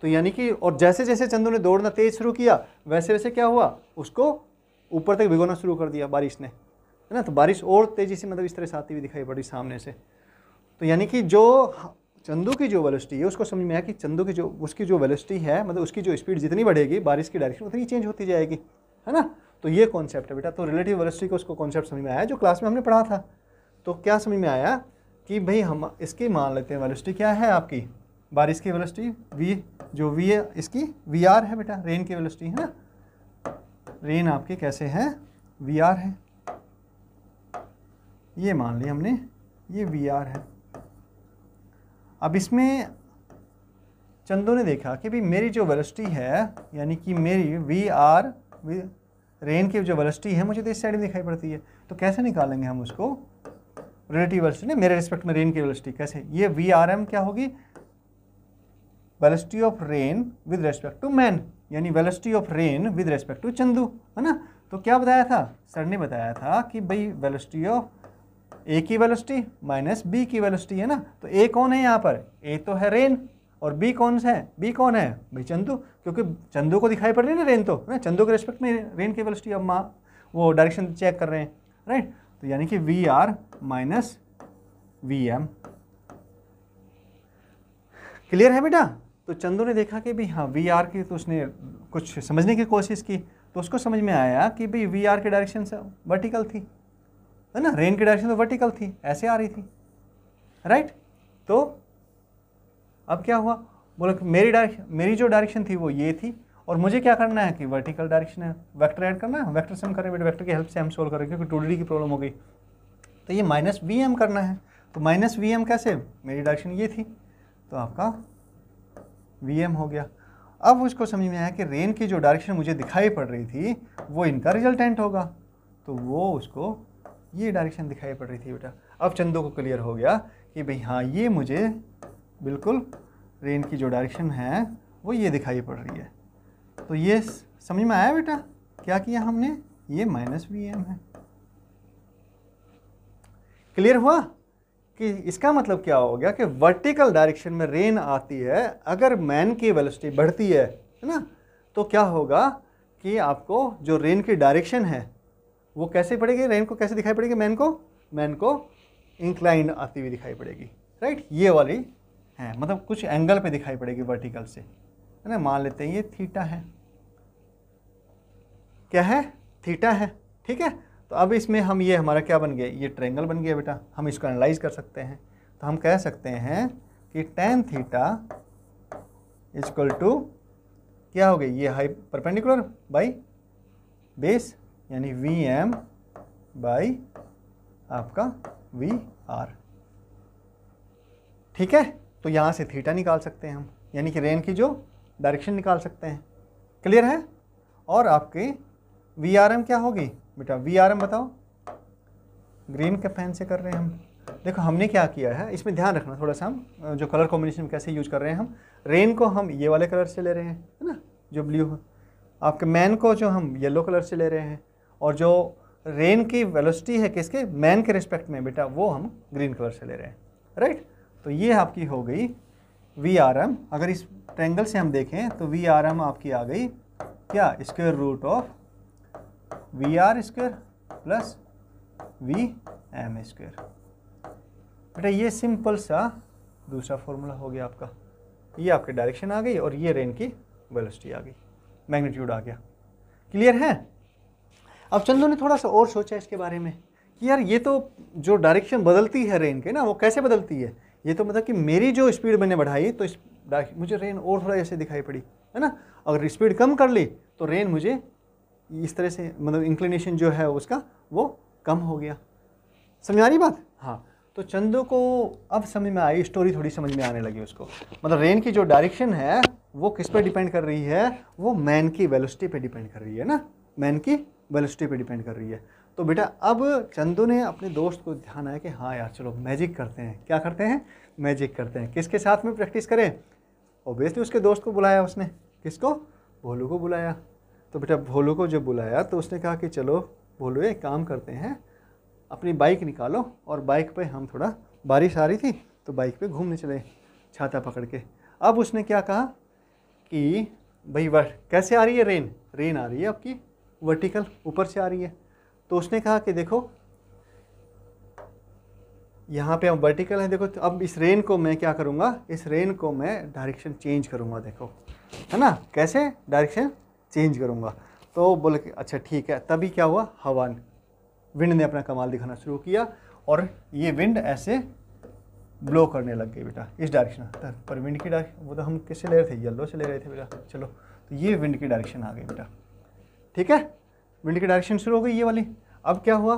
तो यानी कि और जैसे जैसे चंदू ने दौड़ना तेज शुरू किया वैसे वैसे क्या हुआ उसको ऊपर तक भिगोना शुरू कर दिया बारिश ने है ना तो बारिश और तेज़ी से मतलब इस तरह से आती हुई दिखाई पड़ी सामने से तो यानी कि जो चंदू की जो वेलोसिटी है उसको समझ में आया कि चंदू की जो उसकी जो वेलोसिटी है मतलब उसकी जो स्पीड जितनी बढ़ेगी बारिश की डायरेक्शन उतनी चेंज होती जाएगी है ना तो ये कॉन्सेप्ट है बेटा तो रिलेटिव वेलोसिटी का उसको कॉन्सेप्ट समझ में आया जो क्लास में हमने पढ़ा था तो क्या समझ में आया कि भाई हम इसकी मान लेते हैं वेलोसिटी क्या है आपकी बारिश की वेलोसिटी वी जो वी है इसकी वी आर है बेटा रेन की वेलोसिटी है ना रेन आपके कैसे है वी आर है ये मान लिया हमने ये वी आर है अब इसमें चंदो ने देखा कि भाई मेरी जो वेलोसिटी है यानी कि मेरी वी आर वी रेन की जो वेलोसिटी है मुझे तो इस साइड में दिखाई पड़ती है तो कैसे निकालेंगे हम उसको रिलेटिव वेलोसिटी नहीं मेरे रिस्पेक्ट में रेन की वेलोसिटी कैसे ये वी आर एम क्या होगी velocity of rain with respect to man यानी velocity of rain with respect to Chandu है ना तो क्या बताया था सर ने बताया था कि भाई वेलोसिटी ऑफ ए की वेलोसिटी माइनस बी की वेलोसिटी है ना तो ए कौन है यहाँ पर ए तो है रेन और बी कौन सा है बी कौन है भाई चंदू क्योंकि चंदू को दिखाई पड़ रही है ना रेन तो है ना चंदू के रेस्पेक्ट में रेन की वेलोसिटी अब माँ वो डायरेक्शन चेक कर रहे हैं राइट तो यानी कि V R minus V M clear है बेटा तो चंदू ने देखा कि भाई हाँ वी आर की तो उसने कुछ समझने की कोशिश की तो उसको समझ में आया कि भाई वी आर के डायरेक्शन से वर्टिकल थी है ना रेन के डायरेक्शन तो वर्टिकल थी ऐसे आ रही थी राइट तो अब क्या हुआ बोला मेरी डायरेक्शन मेरी जो डायरेक्शन थी वो ये थी और मुझे क्या करना है कि वर्टिकल डायरेक्शन है वैक्टर ऐड करना है वैक्टर से हम करें बेटे वैक्टर की हेल्प से हम सोल्व करें क्योंकि टूडी की प्रॉब्लम हो गई तो ये माइनस वी एम करना है तो माइनस वी एम कैसे मेरी डायरेक्शन ये थी तो आपका वी एम हो गया अब उसको समझ में आया कि रेन की जो डायरेक्शन मुझे दिखाई पड़ रही थी वो इनका रिजल्टेंट होगा तो वो उसको ये डायरेक्शन दिखाई पड़ रही थी बेटा अब चंदो को क्लियर हो गया कि भाई हाँ ये मुझे बिल्कुल रेन की जो डायरेक्शन है वो ये दिखाई पड़ रही है तो ये समझ में आया बेटा क्या किया हमने ये माइनस वी एम है क्लियर हुआ कि इसका मतलब क्या हो गया कि वर्टिकल डायरेक्शन में रेन आती है अगर मैन की वेलोसिटी बढ़ती है है ना तो क्या होगा कि आपको जो रेन की डायरेक्शन है वो कैसे पड़ेगी रेन को कैसे दिखाई पड़ेगी मैन को मैन को इंक्लाइंड आती हुई दिखाई पड़ेगी राइट ये वाली है मतलब कुछ एंगल पे दिखाई पड़ेगी वर्टिकल से है ना मान लेते हैं ये थीटा है क्या है थीटा है ठीक है तो अब इसमें हम ये हमारा क्या बन गया ये ट्रेंगल बन गया बेटा हम इसको एनालाइज कर सकते हैं तो हम कह सकते हैं कि टेन थीटा इजक्वल टू क्या हो गई ये हाई परपेंडिकुलर बाई बेस यानी वी एम बाई आपका वी आर ठीक है तो यहाँ से थीटा निकाल सकते हैं हम यानी कि रेन की जो डायरेक्शन निकाल सकते हैं क्लियर है और आपके वी आर एम क्या होगी बेटा वी आर एम बताओ ग्रीन के फैन से कर रहे हैं हम देखो हमने क्या किया है इसमें ध्यान रखना थोड़ा सा हम जो कलर कॉम्बिनेशन कैसे यूज कर रहे हैं हम रेन को हम ये वाले कलर से ले रहे हैं है ना जो ब्लू है आपके मैन को जो हम येलो कलर से ले रहे हैं और जो रेन की वेलोसिटी है किसके मैन के रिस्पेक्ट में बेटा वो हम ग्रीन कलर से ले रहे हैं राइट तो ये आपकी हो गई वी आर एम अगर इस ट्रेंगल से हम देखें तो वी आर एम आपकी आ गई क्या square root of V R square plus V M square बेटा ये सिंपल सा दूसरा फॉर्मूला हो गया आपका ये आपकी डायरेक्शन आ गई और ये रेन की वेलोसिटी आ गई मैग्नीट्यूड आ गया क्लियर है अब चंदू ने थोड़ा सा और सोचा इसके बारे में कि यार ये तो जो डायरेक्शन बदलती है रेन के ना वो कैसे बदलती है ये तो मतलब कि मेरी जो स्पीड मैंने बढ़ाई तो इस मुझे रेन और थोड़ा ऐसे दिखाई पड़ी है ना अगर स्पीड कम कर ली तो रेन मुझे इस तरह से मतलब इंक्लिनेशन जो है उसका वो कम हो गया समझ आ रही बात हाँ तो चंदू को अब समझ में आई स्टोरी थोड़ी समझ में आने लगी उसको मतलब रेन की जो डायरेक्शन है वो किस पर डिपेंड कर रही है वो मैन की वेलोसिटी पे डिपेंड कर रही है ना मैन की वेलोसिटी पे डिपेंड कर रही है तो बेटा अब चंदू ने अपने दोस्त को ध्यान आया कि हाँ यार चलो मैजिक करते हैं क्या करते हैं मैजिक करते हैं किसके साथ में प्रैक्टिस करें ओबियसली उसके दोस्त को बुलाया उसने किसको भोलू को बुलाया तो बेटा भोलू को जब बुलाया तो उसने कहा कि चलो भोलू एक काम करते हैं अपनी बाइक निकालो और बाइक पे हम थोड़ा बारिश आ रही थी तो बाइक पे घूमने चले छाता पकड़ के अब उसने क्या कहा कि भाई वट कैसे आ रही है रेन रेन आ रही है आपकी वर्टिकल ऊपर से आ रही है तो उसने कहा कि देखो यहाँ पे हम वर्टिकल हैं देखो तो अब इस रेन को मैं क्या करूँगा इस रेन को मैं डायरेक्शन चेंज करूँगा देखो है ना कैसे डायरेक्शन चेंज करूँगा तो बोले कि अच्छा ठीक है तभी क्या हुआ हवा विंड ने अपना कमाल दिखाना शुरू किया और ये विंड ऐसे ब्लो करने लग गई बेटा इस डायरेक्शन पर विंड की डायरेक्शन वो तो हम किससे ले रहे थे येल्लो से ले रहे थे बेटा चलो तो ये विंड की डायरेक्शन आ गई बेटा ठीक है विंड की डायरेक्शन शुरू हो गई ये वाली अब क्या हुआ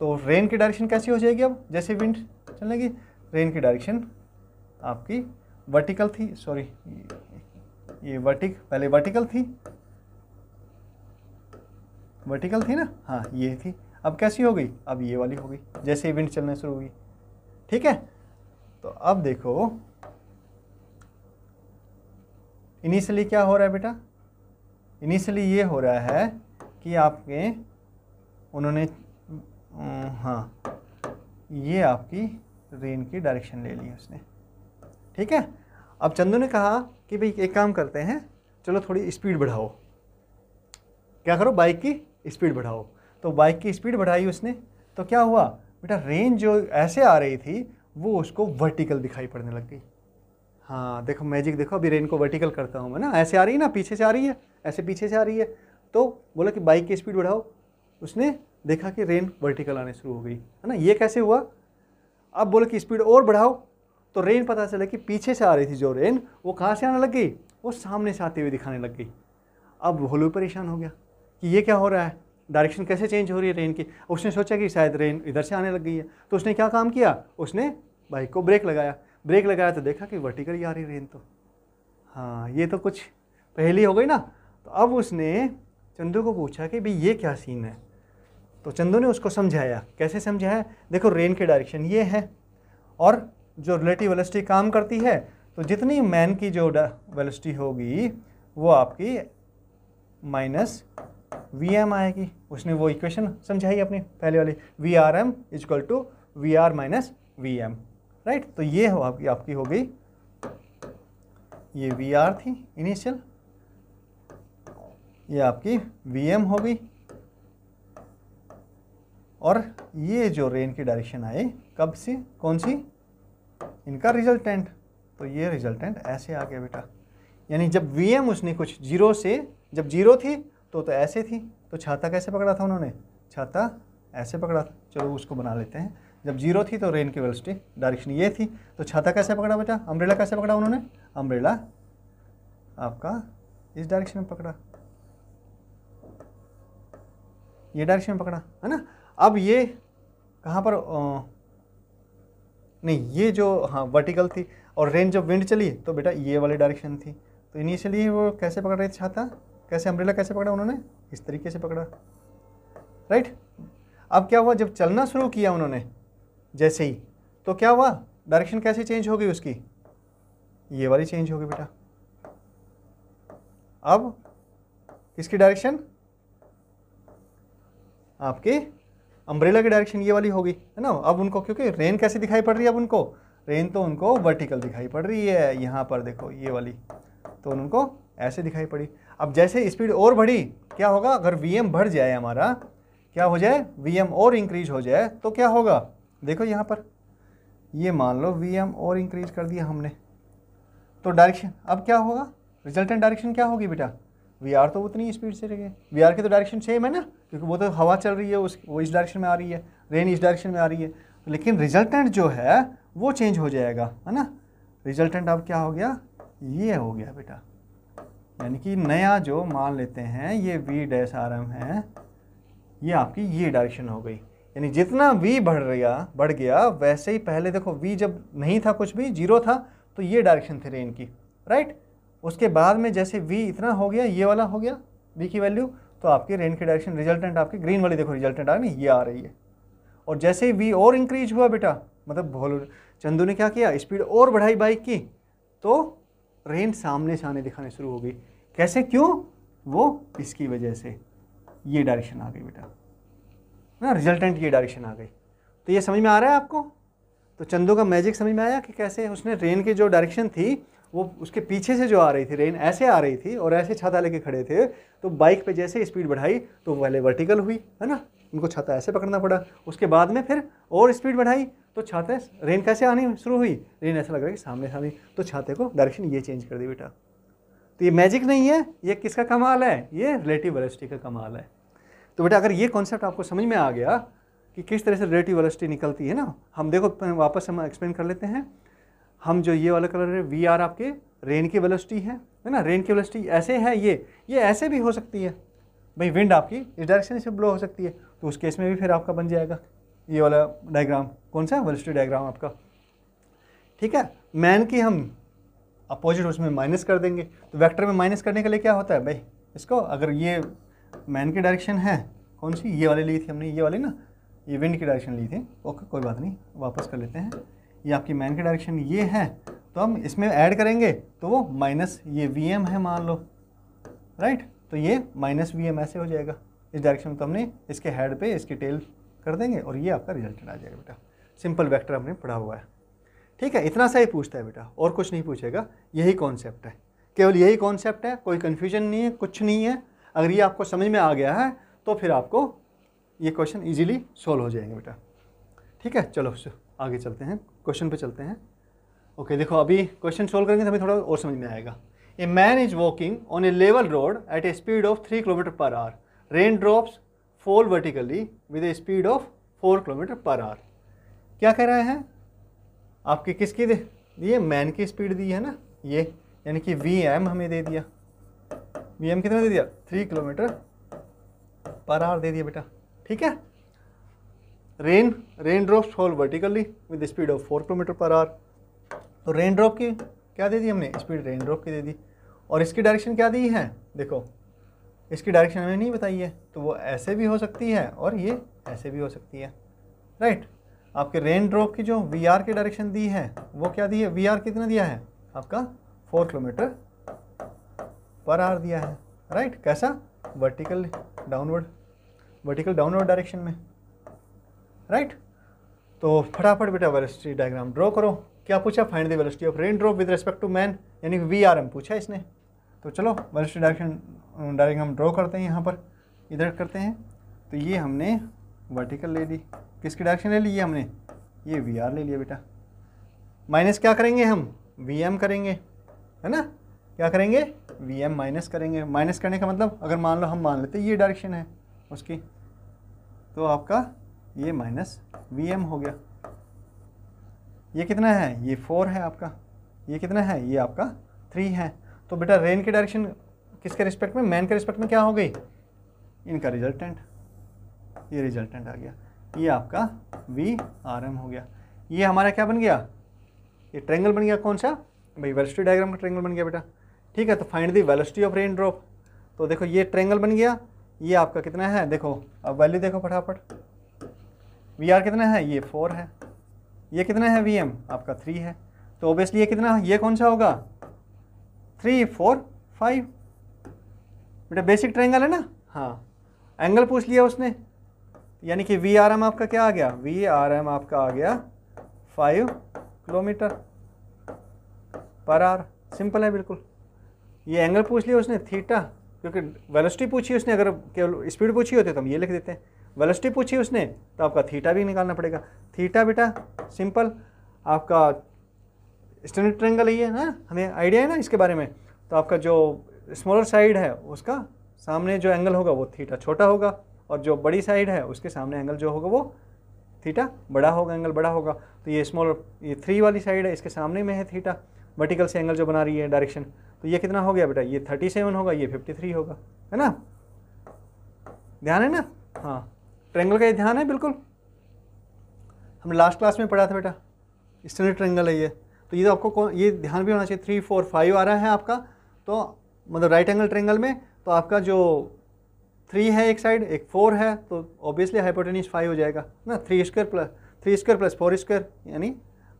तो रेन की डायरेक्शन कैसी हो जाएगी अब जैसे विंड चलेगी रेन की डायरेक्शन आपकी वर्टिकल थी सॉरी ये वर्टिक पहले वर्टिकल थी वर्टिकल थी ना हाँ ये थी अब कैसी हो गई अब ये वाली हो गई जैसे इवेंट चलने शुरू हुई ठीक है तो अब देखो इनिशियली क्या हो रहा है बेटा इनिशियली ये हो रहा है कि आपके उन्होंने हाँ ये आपकी रेन की डायरेक्शन ले ली उसने ठीक है अब चंदू ने कहा कि भाई एक काम करते हैं चलो थोड़ी स्पीड बढ़ाओ क्या करो बाइक की स्पीड बढ़ाओ तो बाइक की स्पीड बढ़ाई उसने तो क्या हुआ बेटा रेंज जो ऐसे आ रही थी वो उसको वर्टिकल दिखाई पड़ने लग गई हाँ देखो मैजिक देखो अभी रेंज को वर्टिकल करता हूँ मैं ना ऐसे आ रही है ना पीछे से आ रही है ऐसे पीछे से आ रही है तो बोला कि बाइक की स्पीड बढ़ाओ उसने देखा कि रेन वर्टिकल आने शुरू हो गई है ना ये कैसे हुआ अब बोला कि स्पीड और बढ़ाओ तो रेन पता चला कि पीछे से आ रही थी जो रेन वो कहाँ से आने लग गई वो सामने से आते हुए दिखाने लग गई अब भोलू परेशान हो गया कि ये क्या हो रहा है डायरेक्शन कैसे चेंज हो रही है रेन की उसने सोचा कि शायद रेन इधर से आने लग गई है तो उसने क्या काम किया उसने बाइक को ब्रेक लगाया ब्रेक लगाया तो देखा कि वर्टिकली आ रही रेन तो हाँ ये तो कुछ पहली हो गई ना तो अब उसने चंदू को पूछा कि भाई ये क्या सीन है तो चंदू ने उसको समझाया कैसे समझाया देखो रेन के डायरेक्शन ये है और जो रिलेटिव वेलिस्टी काम करती है तो जितनी मैन की जो वेलिस्टी होगी वो आपकी माइनस वी एम आएगी उसने वो इक्वेशन समझाई अपनी पहले वाली V R M equal to V R minus V M right तो ये हो आपकी आपकी हो गई ये वी आर थी इनिशियल ये आपकी वी एम हो गई और ये जो रेन की डायरेक्शन आई कब से कौन सी इनका रिजल्टेंट तो ये रिजल्टेंट ऐसे आ गया बेटा यानी जब वी एम उसने कुछ जीरो से जब जीरो थी तो तो ऐसे थी तो छाता कैसे पकड़ा था उन्होंने छाता ऐसे पकड़ा था चलो उसको बना लेते हैं जब जीरो थी तो रेन की वेलोसिटी डायरेक्शन ये थी तो छाता कैसे पकड़ा बेटा अम्ब्रेला कैसे पकड़ा उन्होंने अम्ब्रेला आपका इस डायरेक्शन में पकड़ा ये डायरेक्शन में पकड़ा है ना अब ये कहाँ पर नहीं ये जो हाँ वर्टिकल थी और रेन जब विंड चली तो बेटा ये वाली डायरेक्शन थी तो इनिशियली वो कैसे पकड़ रहे थी छाता कैसे अम्ब्रेला कैसे पकड़ा उन्होंने इस तरीके से पकड़ा राइट अब क्या हुआ जब चलना शुरू किया उन्होंने जैसे ही तो क्या हुआ डायरेक्शन कैसे चेंज हो गई उसकी ये वाली चेंज हो गई बेटा अब किसकी डायरेक्शन आपकी अम्ब्रेला की डायरेक्शन ये वाली होगी है ना अब उनको क्योंकि रेन कैसी दिखाई पड़ रही है अब उनको रेन तो उनको वर्टिकल दिखाई पड़ रही है यहाँ पर देखो ये वाली तो उनको ऐसे दिखाई पड़ी अब जैसे स्पीड और बढ़ी क्या होगा अगर वी बढ़ जाए हमारा क्या हो जाए वी और इंक्रीज हो जाए तो क्या होगा देखो यहाँ पर ये मान लो वी और इंक्रीज कर दिया हमने तो डायरेक्शन अब क्या होगा रिजल्टेंट डायरेक्शन क्या होगी बेटा वी आर तो उतनी स्पीड से रह गए वी आर की तो डायरेक्शन सेम है ना क्योंकि वो तो हवा चल रही है उस वो इस डायरेक्शन में आ रही है रेन इस डायरेक्शन में आ रही है लेकिन रिजल्टेंट जो है वो चेंज हो जाएगा है ना रिजल्टेंट अब क्या हो गया ये हो गया बेटा यानी कि नया जो मान लेते हैं ये वी डैस आर एम है ये आपकी ये डायरेक्शन हो गई यानी जितना वी बढ़ गया बढ़ गया वैसे ही पहले देखो वी जब नहीं था कुछ भी जीरो था तो ये डायरेक्शन थी रेन की राइट उसके बाद में जैसे वी इतना हो गया ये वाला हो गया वी की वैल्यू तो आपकी रेन की डायरेक्शन रिजल्टेंट आपकी ग्रीन वाली देखो रिजल्टेंट आ ये आ रही है और जैसे ही वी और इंक्रीज हुआ बेटा मतलब भोलू चंदू ने क्या किया स्पीड और बढ़ाई बाइक की तो रेन सामने से आने दिखाने शुरू हो गई कैसे क्यों वो इसकी वजह से ये डायरेक्शन आ गई बेटा ना रिजल्टेंट ये डायरेक्शन आ गई तो ये समझ में आ रहा है आपको तो चंदू का मैजिक समझ में आया कि कैसे उसने रेन की जो डायरेक्शन थी वो उसके पीछे से जो आ रही थी रेन ऐसे आ रही थी और ऐसे छाता लेके खड़े थे तो बाइक पे जैसे स्पीड बढ़ाई तो पहले वर्टिकल हुई है ना उनको छाता ऐसे पकड़ना पड़ा उसके बाद में फिर और स्पीड बढ़ाई तो छाते रेन कैसे आनी शुरू हुई रेन ऐसा लग रहा है कि सामने सामने तो छाते को डायरेक्शन ये चेंज कर दी बेटा तो ये मैजिक नहीं है ये किसका कमाल है ये रिलेटिव वेलोसिटी का कमाल है तो बेटा अगर ये कॉन्सेप्ट आपको समझ में आ गया कि किस तरह से रिलेटिव वेलोसिटी निकलती है ना हम देखो वापस हम एक्सप्लेन कर लेते हैं हम जो ये वाला कलर है वी आर आपके रेन की वेलोसिटी है है ना रेन की वेलोसिटी ऐसे है ये ये ऐसे भी हो सकती है भाई विंड आपकी इस डायरेक्शन से ब्लो हो सकती है तो उस केस में भी फिर आपका बन जाएगा ये वाला डायग्राम कौन सा वेलोसिटी डायग्राम आपका ठीक है मैन की हम अपोजिट उसमें माइनस कर देंगे तो वेक्टर में माइनस करने के लिए क्या होता है भाई इसको अगर ये मैन की डायरेक्शन है कौन सी ये वाली ली थी हमने ये वाली ना ये विंड की डायरेक्शन ली थी ओके कोई बात नहीं वापस कर लेते हैं ये आपकी मैन की डायरेक्शन ये है तो हम इसमें ऐड करेंगे तो वो माइनस ये वी एम है मान लो राइट तो ये माइनस वी एम ऐसे हो जाएगा इस डायरेक्शन में तो हमने इसके हेड पे इसकी टेल कर देंगे और ये आपका रिजल्ट आ जाएगा बेटा सिंपल वेक्टर हमने पढ़ा हुआ है ठीक है इतना सा ही पूछता है बेटा और कुछ नहीं पूछेगा यही कॉन्सेप्ट है केवल यही कॉन्सेप्ट है कोई कन्फ्यूजन नहीं है कुछ नहीं है अगर ये आपको समझ में आ गया है तो फिर आपको ये क्वेश्चन ईजिली सॉल्व हो जाएंगे बेटा ठीक है चलो आगे चलते हैं क्वेश्चन पे चलते हैं ओके देखो अभी क्वेश्चन सोल्व करेंगे तो हमें थोड़ा और समझ में आएगा a man is walking on a level road at a speed of three kilometre per hour rain drops fall vertically with a speed of four kilometre per hour क्या कह रहे हैं आपकी किसकी दे ये मैन की स्पीड दी है ना ये यानी कि वी एम हमें दे दिया वी एम कितना दे दिया थ्री किलोमीटर पर आवर दे दिया बेटा ठीक है rain rain drops fall vertically with speed of four kilometre per hour तो रेन ड्रॉप की क्या दे दी हमने स्पीड रेन ड्रॉप की दे दी और इसकी डायरेक्शन क्या दी है देखो इसकी डायरेक्शन हमें नहीं बताई है तो वो ऐसे भी हो सकती है और ये ऐसे भी हो सकती है राइट आपके रेन ड्रॉप की जो वी आर की डायरेक्शन दी है वो क्या दी है वी आर कितना दिया है आपका फोर किलोमीटर पर आर दिया है राइट कैसा vertical downward vertical downward direction में राइट तो फटाफट बेटा वेलोसिटी डायग्राम ड्रॉ करो क्या पूछा find the velocity of rain drop with respect to man यानी वी आर एम पूछा इसने तो चलो वेलोसिटी डायरेक्शन डायग्राम ड्रॉ करते हैं यहाँ पर इधर करते हैं तो ये हमने वर्टिकल ले ली किसकी डायरेक्शन ले ली ये हमने ये वी आर ले लिया बेटा माइनस क्या करेंगे हम वी एम करेंगे है ना क्या करेंगे वी एम माइनस करेंगे माइनस करने का मतलब अगर मान लो हम मान लेते ये डायरेक्शन है उसकी तो आपका ये माइनस वी एम हो गया ये कितना है ये फोर है आपका ये कितना है ये आपका थ्री है तो बेटा रेन की डायरेक्शन किसके रिस्पेक्ट में मैन के रिस्पेक्ट में क्या हो गई इनका रिजल्टेंट ये रिजल्टेंट आ गया ये आपका वी आर एम हो गया ये हमारा क्या बन गया ये ट्रेंगल बन गया कौन सा भाई वेलस्टी डायग्राम का ट्रेंगल बन गया बेटा ठीक है तो find the velocity of rain drop तो देखो ये ट्रेंगल बन गया ये आपका कितना है देखो अब वैल्यू देखो फटाफट वी आर कितना है ये फोर है ये कितना है वी एम आपका थ्री है तो ओबियसली ये कितना ये कौन सा होगा थ्री फोर फाइव बेटा बेसिक ट्रैंगल है ना हाँ एंगल पूछ लिया उसने यानी कि वी आर एम आपका क्या आ गया वी आर एम आपका आ गया five kilometre per hour simple है बिल्कुल ये एंगल पूछ लिया उसने थीटा क्योंकि वेलोसिटी पूछी उसने अगर केवल स्पीड पूछी होती तो हम ये लिख देते हैं वेलोसिटी पूछी उसने तो आपका थीटा भी निकालना पड़ेगा थीटा बेटा सिंपल आपका स्टैंडर्ड ट्रेंगल ही है ना हमें आइडिया है ना इसके बारे में तो आपका जो स्मॉलर साइड है उसका सामने जो एंगल होगा वो थीटा छोटा होगा और जो बड़ी साइड है उसके सामने एंगल जो होगा वो थीटा बड़ा होगा एंगल बड़ा होगा तो ये स्मॉलर ये थ्री वाली साइड है इसके सामने में है थीटा वर्टिकल से एंगल जो बना रही है डायरेक्शन तो ये कितना हो गया बेटा ये थर्टी सेवन होगा ये फिफ्टी थ्री होगा है ना ध्यान है ना हाँ ट्रेंगल का ये ध्यान है बिल्कुल हम लास्ट क्लास में पढ़ा था बेटा स्टैंडर्ड ट्रेंगल है ये तो ये तो आपको कौन ये ध्यान भी होना चाहिए थ्री फोर फाइव आ रहा है आपका तो मतलब राइट एंगल ट्रेंगल में तो आपका जो थ्री है एक साइड एक फोर है तो ऑब्वियसली हाइपोटेनिस फाइव हो जाएगा ना three square plus three square plus four square यानी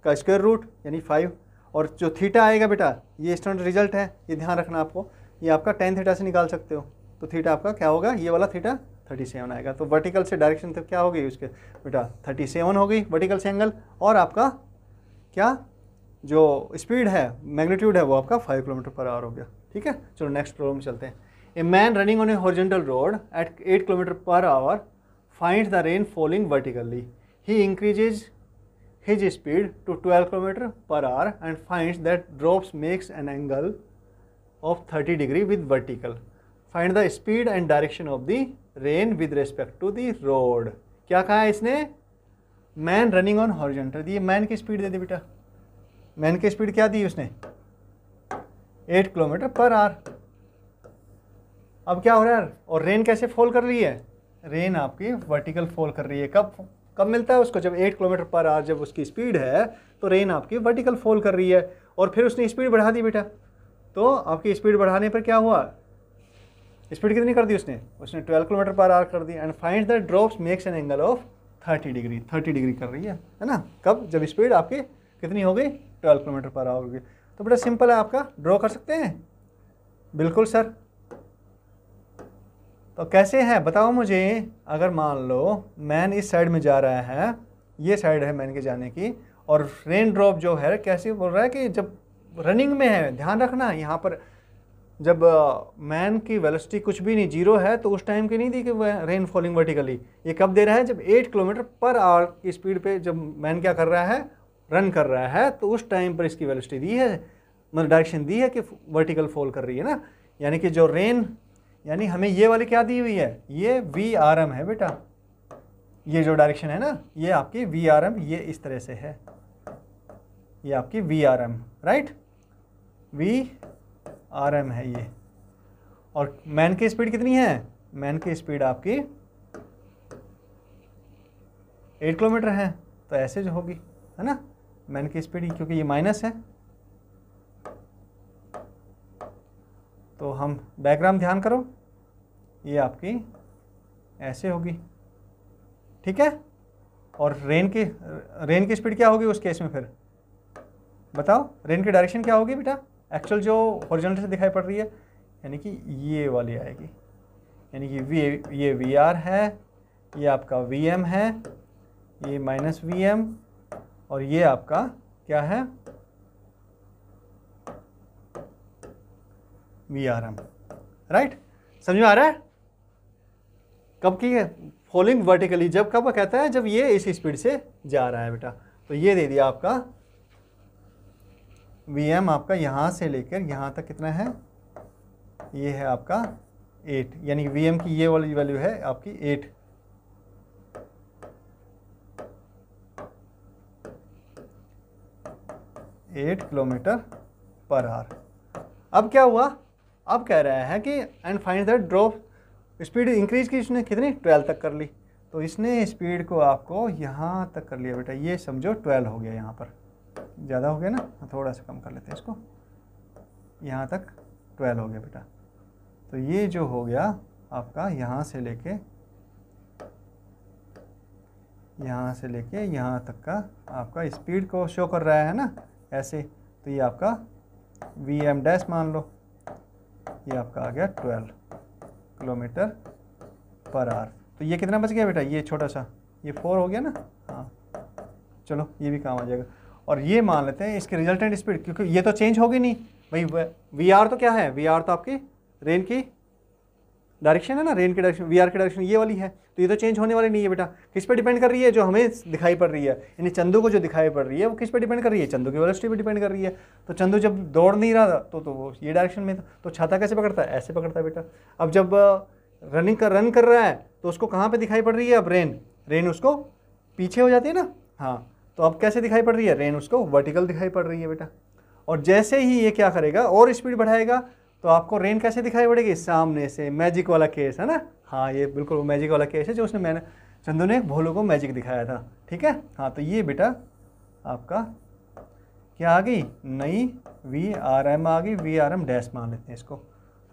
का स्क्वायर रूट यानी फाइव और जो थीटा आएगा बेटा ये स्टैंडर्ड रिजल्ट है ये ध्यान रखना आपको ये आपका टेन थीटा से निकाल सकते हो तो थीटा आपका क्या होगा ये वाला थीटा थर्टी सेवन आएगा तो वर्टिकल से डायरेक्शन तो क्या हो गई उसके बेटा थर्टी सेवन हो गई वर्टिकल से एंगल और आपका क्या जो स्पीड है मैग्नीट्यूड है वो आपका फाइव किलोमीटर पर आवर हो गया ठीक है चलो नेक्स्ट प्रॉब्लम चलते हैं a man running on a horizontal road at eight kilometre per hour find the rain falling vertically he increases his speed to twelve kilometre per hour and find that drops makes an angle of thirty degree with vertical find the speed and direction of the rain with respect to the road क्या कहा है इसने man running on horizontal the man की स्पीड दे दी बेटा मैन की स्पीड क्या दी उसने एट किलोमीटर पर आर अब क्या हो रहा है और रेन कैसे फॉल कर रही है रेन आपकी वर्टिकल फॉल कर रही है कब कब मिलता है उसको जब एट किलोमीटर पर आवर जब उसकी स्पीड है तो रेन आपकी वर्टिकल फॉल कर रही है और फिर उसने स्पीड बढ़ा दी बेटा तो आपकी स्पीड बढ़ाने पर क्या हुआ स्पीड कितनी कर दी उसने उसने 12 किलोमीटर पर आर कर दी and find that drops makes an angle of 30 degree 30 degree कर रही है है ना कब जब स्पीड आपकी कितनी हो गई 12 किलोमीटर पर आर होगी तो बड़ा सिंपल है आपका ड्रॉ कर सकते हैं बिल्कुल सर तो कैसे है बताओ मुझे अगर मान लो मैन इस साइड में जा रहा है ये साइड है मैन के जाने की और रेन ड्रॉप जो है कैसे बोल रहा है कि जब रनिंग में है ध्यान रखना यहाँ पर जब मैन की वेलोसिटी कुछ भी नहीं जीरो है तो उस टाइम की नहीं दी कि रेन फॉलिंग वर्टिकली ये कब दे रहा है जब एट किलोमीटर पर आवर की स्पीड पे जब मैन क्या कर रहा है रन कर रहा है तो उस टाइम पर इसकी वेलोसिटी दी है मतलब डायरेक्शन दी है कि वर्टिकल फॉल कर रही है ना यानी कि जो रेन यानी हमें ये वाली क्या दी हुई है ये वी आर एम है बेटा ये जो डायरेक्शन है ना ये आपकी वी आर एम ये इस तरह से है ये आपकी V R M right V R M है ये और मैन की स्पीड कितनी है मैन की स्पीड आपकी एट किलोमीटर है तो ऐसे जो होगी है ना मैन की स्पीड क्योंकि ये माइनस है तो हम डायग्राम ध्यान करो ये आपकी ऐसे होगी ठीक है और रेन की रेन की स्पीड क्या होगी उस केस में फिर बताओ रेन की डायरेक्शन क्या होगी बेटा एक्चुअल जो ओरिजिनल से दिखाई पड़ रही है यानी कि ये वाली आएगी यानी कि वी ये वी आर है ये आपका वी एम है ये माइनस वी एम और ये आपका क्या है वी आर एम राइट समझ में आ रहा है कब की है फॉलोइंग वर्टिकली जब कब कहता है जब ये इस स्पीड से जा रहा है बेटा तो ये दे दिया आपका वी एम आपका यहाँ से लेकर यहाँ तक कितना है ये है आपका एट यानी वी एम की ये वाली वैल्यू है आपकी eight eight kilometre per hour अब क्या हुआ अब कह रहा है कि and find that drop speed increase की इसने कितनी ट्वेल्व तक कर ली तो इसने स्पीड को आपको यहाँ तक कर लिया बेटा ये समझो ट्वेल्व हो गया यहाँ पर ज़्यादा हो गया ना तो थोड़ा सा कम कर लेते हैं इसको यहाँ तक ट्वेल्व हो गया बेटा तो ये जो हो गया आपका यहाँ से लेके यहाँ से लेके यहाँ तक का आपका स्पीड को शो कर रहा है ना ऐसे तो ये आपका वी एम डैश मान लो ये आपका आ गया ट्वेल्व किलोमीटर पर आर तो ये कितना बच गया बेटा ये छोटा सा ये फोर हो गया ना हाँ चलो ये भी काम आ जाएगा और ये मान लेते हैं इसकी रिजल्टेंट स्पीड क्योंकि ये तो चेंज होगी नहीं भाई वी आर तो क्या है वी आर तो आपकी रेन की डायरेक्शन है ना रेन की डायरेक्शन वी आर की डायरेक्शन ये वाली है तो ये तो चेंज होने वाली नहीं है बेटा किस पे डिपेंड कर रही है जो हमें दिखाई पड़ रही है यानी चंदू को जो दिखाई पड़ रही है वो किस पे डिपेंड कर रही है चंदू की वेलोसिटी पे डिपेंड कर रही है तो चंदू जब दौड़ नहीं रहा था तो तो वो ये डायरेक्शन में था तो छाता कैसे पकड़ता है ऐसे पकड़ता है बेटा अब जब रनिंग कर रन कर रहा है तो उसको कहाँ पर दिखाई पड़ रही है अब रेन रेन उसको पीछे हो जाती है ना हाँ तो अब कैसे दिखाई पड़ रही है रेन उसको वर्टिकल दिखाई पड़ रही है बेटा और जैसे ही ये क्या करेगा और स्पीड बढ़ाएगा तो आपको रेन कैसे दिखाई पड़ेगी सामने से मैजिक वाला केस है ना हाँ ये बिल्कुल वो मैजिक वाला केस है जो उसने मैंने चंदू ने भोलू को मैजिक दिखाया था ठीक है हाँ तो ये बेटा आपका क्या आ गई नई वी आर एम आ गई वी आर एम डैश मान लेते हैं इसको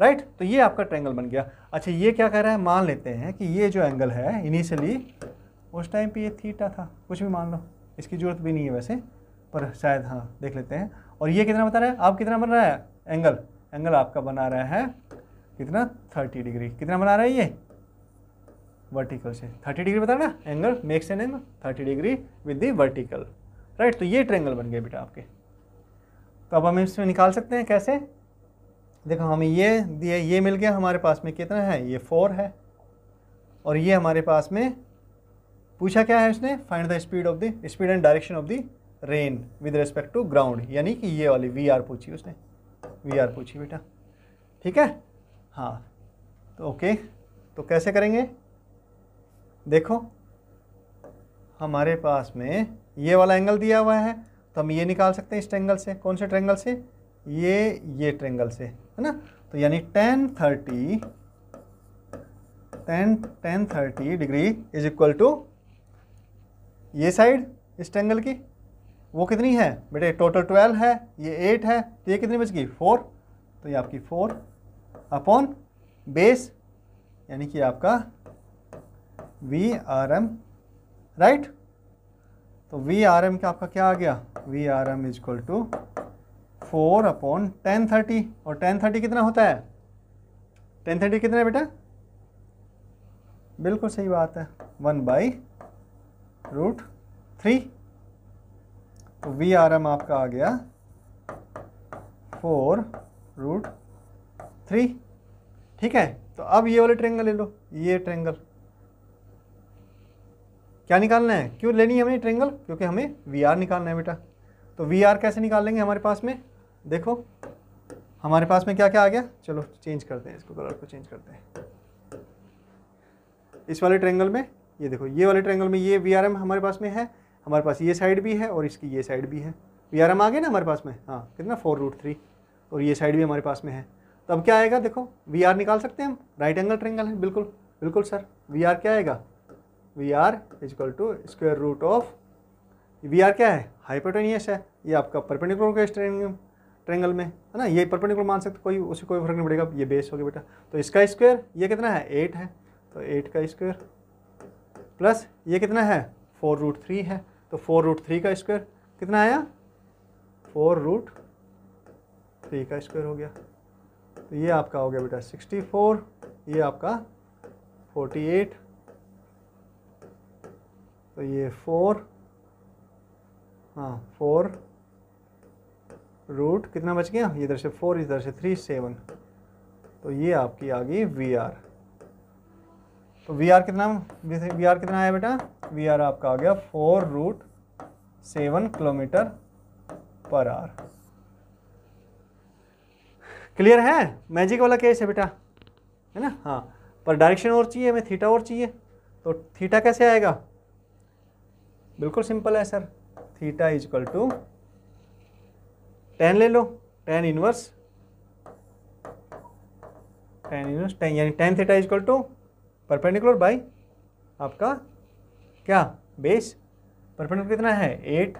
राइट तो ये आपका ट्रैंगल बन गया अच्छा ये क्या कह रहा है मान लेते हैं कि ये जो एंगल है इनिशियली उस टाइम पे ये थीटा था कुछ भी मान लो इसकी ज़रूरत भी नहीं है वैसे पर शायद हाँ देख लेते हैं और ये कितना बता रहा है आप कितना बन रहा है एंगल एंगल आपका बना रहा है कितना थर्टी डिग्री कितना बना रहा है ये वर्टिकल से थर्टी डिग्री बता रहा angle makes an angle thirty degree with the vertical right तो ये ट्रेंगल बन गए बेटा आपके तो अब हम इसमें निकाल सकते हैं कैसे देखो हमें ये दिया ये मिल गया हमारे पास में कितना है ये फोर है और ये हमारे पास में पूछा क्या है उसने find the speed of the speed and direction of the rain with respect to ground यानी कि ये वाली वी आर पूछी उसने वी आर पूछी बेटा ठीक है हाँ तो ओके तो कैसे करेंगे देखो हमारे पास में ये वाला एंगल दिया हुआ है तो हम ये निकाल सकते हैं इस ट्रेंगल से कौन से ट्रेंगल से ये ये ट्रेंगल से है ना तो यानी tan thirty tan tan thirty degree is equal to ये साइड इस ट्रेंगल की वो कितनी है बेटे टोटल ट्वेल्व है ये एट है तो ये कितनी बच गई फोर तो ये आपकी फोर अपॉन बेस यानी कि आपका वी आर एम राइट तो वी आर एम का आपका क्या आ गया V R M is equal to four upon tan thirty और टेन थर्टी कितना होता है टेन थर्टी कितना है बेटा बिल्कुल सही बात है वन बाई रूट थ्री तो वी आर एम आपका आ गया फोर रूट थ्री ठीक है तो अब ये वाले ट्रेंगल ले लो ये ट्रेंगल क्या निकालना है क्यों लेनी है हमें ट्रेंगल क्योंकि हमें वी आर निकालना है बेटा तो वी आर कैसे निकाल लेंगे हमारे पास में देखो हमारे पास में क्या क्या आ गया चलो चेंज करते हैं इसको कलर को चेंज करते हैं इस वाले ट्रेंगल में ये देखो ये वाले ट्रेंगल में ये वी हमारे पास में है हमारे पास ये साइड भी है और इसकी ये साइड भी है वी आ गया ना हमारे पास में हाँ कितना फोर रूट थ्री और ये साइड भी हमारे पास में है तो अब क्या आएगा देखो वी निकाल सकते हैं हम राइट एंगल ट्रेंगल है बिल्कुल बिल्कुल सर वी क्या आएगा V R is equal to square root of V क्या है हाइपोटेनियस है ये आपका परपेंडिकुलर के ट्रेंगल में है ना ये परपेंडिकुलर मान सकते कोई उसे कोई फर्क नहीं पड़ेगा ये बेस हो गया बेटा तो इसका स्क्वेयर ये कितना है एट है तो एट का स्क्वेयर प्लस ये कितना है फोर रूट थ्री है तो फोर रूट थ्री का स्क्वायर कितना आया फोर रूट थ्री का स्क्वायर हो गया तो ये आपका हो गया बेटा सिक्सटी फोर ये आपका फोर्टी एट तो ये फोर हाँ फोर रूट कितना बच गया इधर से फोर इधर से थ्री सेवन तो ये आपकी आ गई वी आर तो वी आर कितना वी आर कितना आया बेटा वी आर आपका आ गया four root seven kilometre per hour clear है मैजिक वाला केस है बेटा है ना हाँ पर डायरेक्शन और चाहिए हमें थीटा और चाहिए तो थीटा कैसे आएगा बिल्कुल सिंपल है sir theta is equal to tan ले लो tan inverse tan inverse tan यानी tan theta is equal to perpendicular by आपका क्या बेस परपेंडिकुलर कितना है एट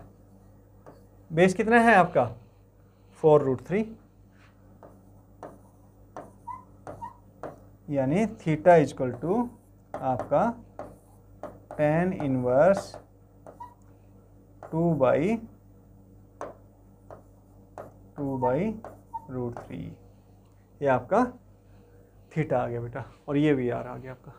बेस कितना है आपका फोर रूट थ्री यानी थीटा इजक्वल टू आपका tan inverse two by two by root three ये आपका थीटा आ गया बेटा और ये वी आर आ गया आपका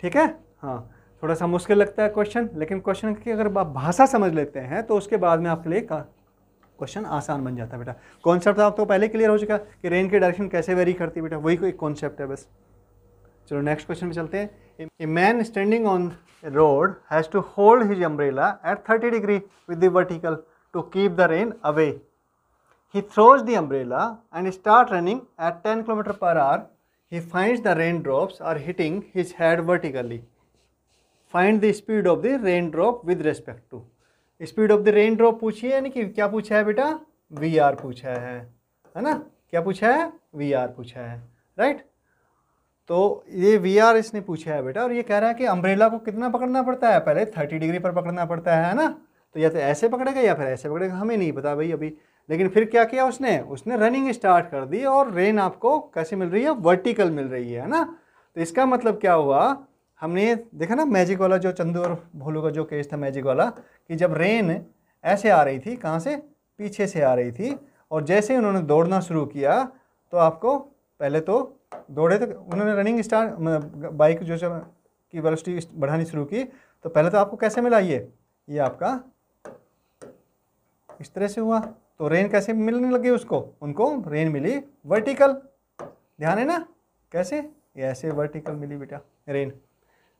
ठीक है हाँ थोड़ा सा मुश्किल लगता है क्वेश्चन लेकिन क्वेश्चन की अगर आप भाषा समझ लेते हैं तो उसके बाद में आपके लिए क्वेश्चन आसान बन जाता है बेटा कॉन्सेप्ट तो आपको तो पहले क्लियर हो चुका कि रेन की डायरेक्शन कैसे वेरी करती है बेटा वही कोई कॉन्सेप्ट है बस चलो नेक्स्ट क्वेश्चन में चलते हैं a man standing on road has to hold his umbrella at thirty degree with the vertical to keep the rain away he throws the umbrella and start running at ten kilometre per hour He finds the raindrops are hitting his head vertically. Find the speed of the rain drop with respect to speed of the rain drop पूछिए यानी कि क्या पूछा है बेटा वी आर पूछा है है ना क्या पूछा है वी आर पूछा है राइट right? तो ये वी आर इसने पूछा है बेटा और ये कह रहा है कि अम्ब्रेला को कितना पकड़ना पड़ता है पहले थर्टी डिग्री पर पकड़ना पड़ता है ना तो या तो ऐसे पकड़ेगा या फिर ऐसे पकड़ेगा हमें नहीं पता भाई अभी लेकिन फिर क्या किया उसने उसने रनिंग स्टार्ट कर दी और रेन आपको कैसे मिल रही है वर्टिकल मिल रही है ना तो इसका मतलब क्या हुआ हमने देखा ना मैजिक वाला जो चंदू और भोलू का जो केस था मैजिक वाला कि जब रेन ऐसे आ रही थी कहाँ से पीछे से आ रही थी और जैसे ही उन्होंने दौड़ना शुरू किया तो आपको पहले तो दौड़े तो उन्होंने रनिंग स्टार्ट बाइक जो की वेलोसिटी बढ़ानी शुरू की तो पहले तो आपको कैसे मिला ये ये आपका इस तरह से हुआ तो रेन कैसे मिलने लगी उसको उनको रेन मिली वर्टिकल ध्यान है ना कैसे ये ऐसे वर्टिकल मिली बेटा रेन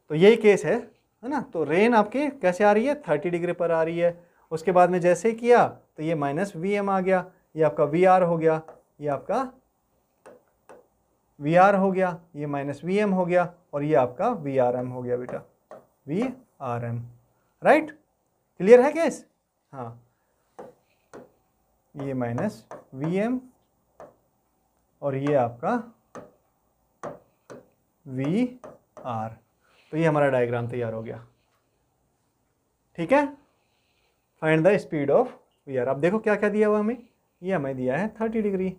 तो यही केस है है ना तो रेन आपकी कैसे आ रही है थर्टी डिग्री पर आ रही है उसके बाद में जैसे किया तो ये माइनस वी एम आ गया ये आपका वी आर हो गया ये आपका वी आर हो गया ये माइनस वी एम हो गया और ये आपका वी आर एम हो गया बेटा V R M right clear है केस हाँ ये माइनस वी एम और ये आपका वी आर तो ये हमारा डायग्राम तैयार हो गया ठीक है find the speed of V R अब देखो क्या क्या दिया हुआ हमें ये हमें दिया है थर्टी डिग्री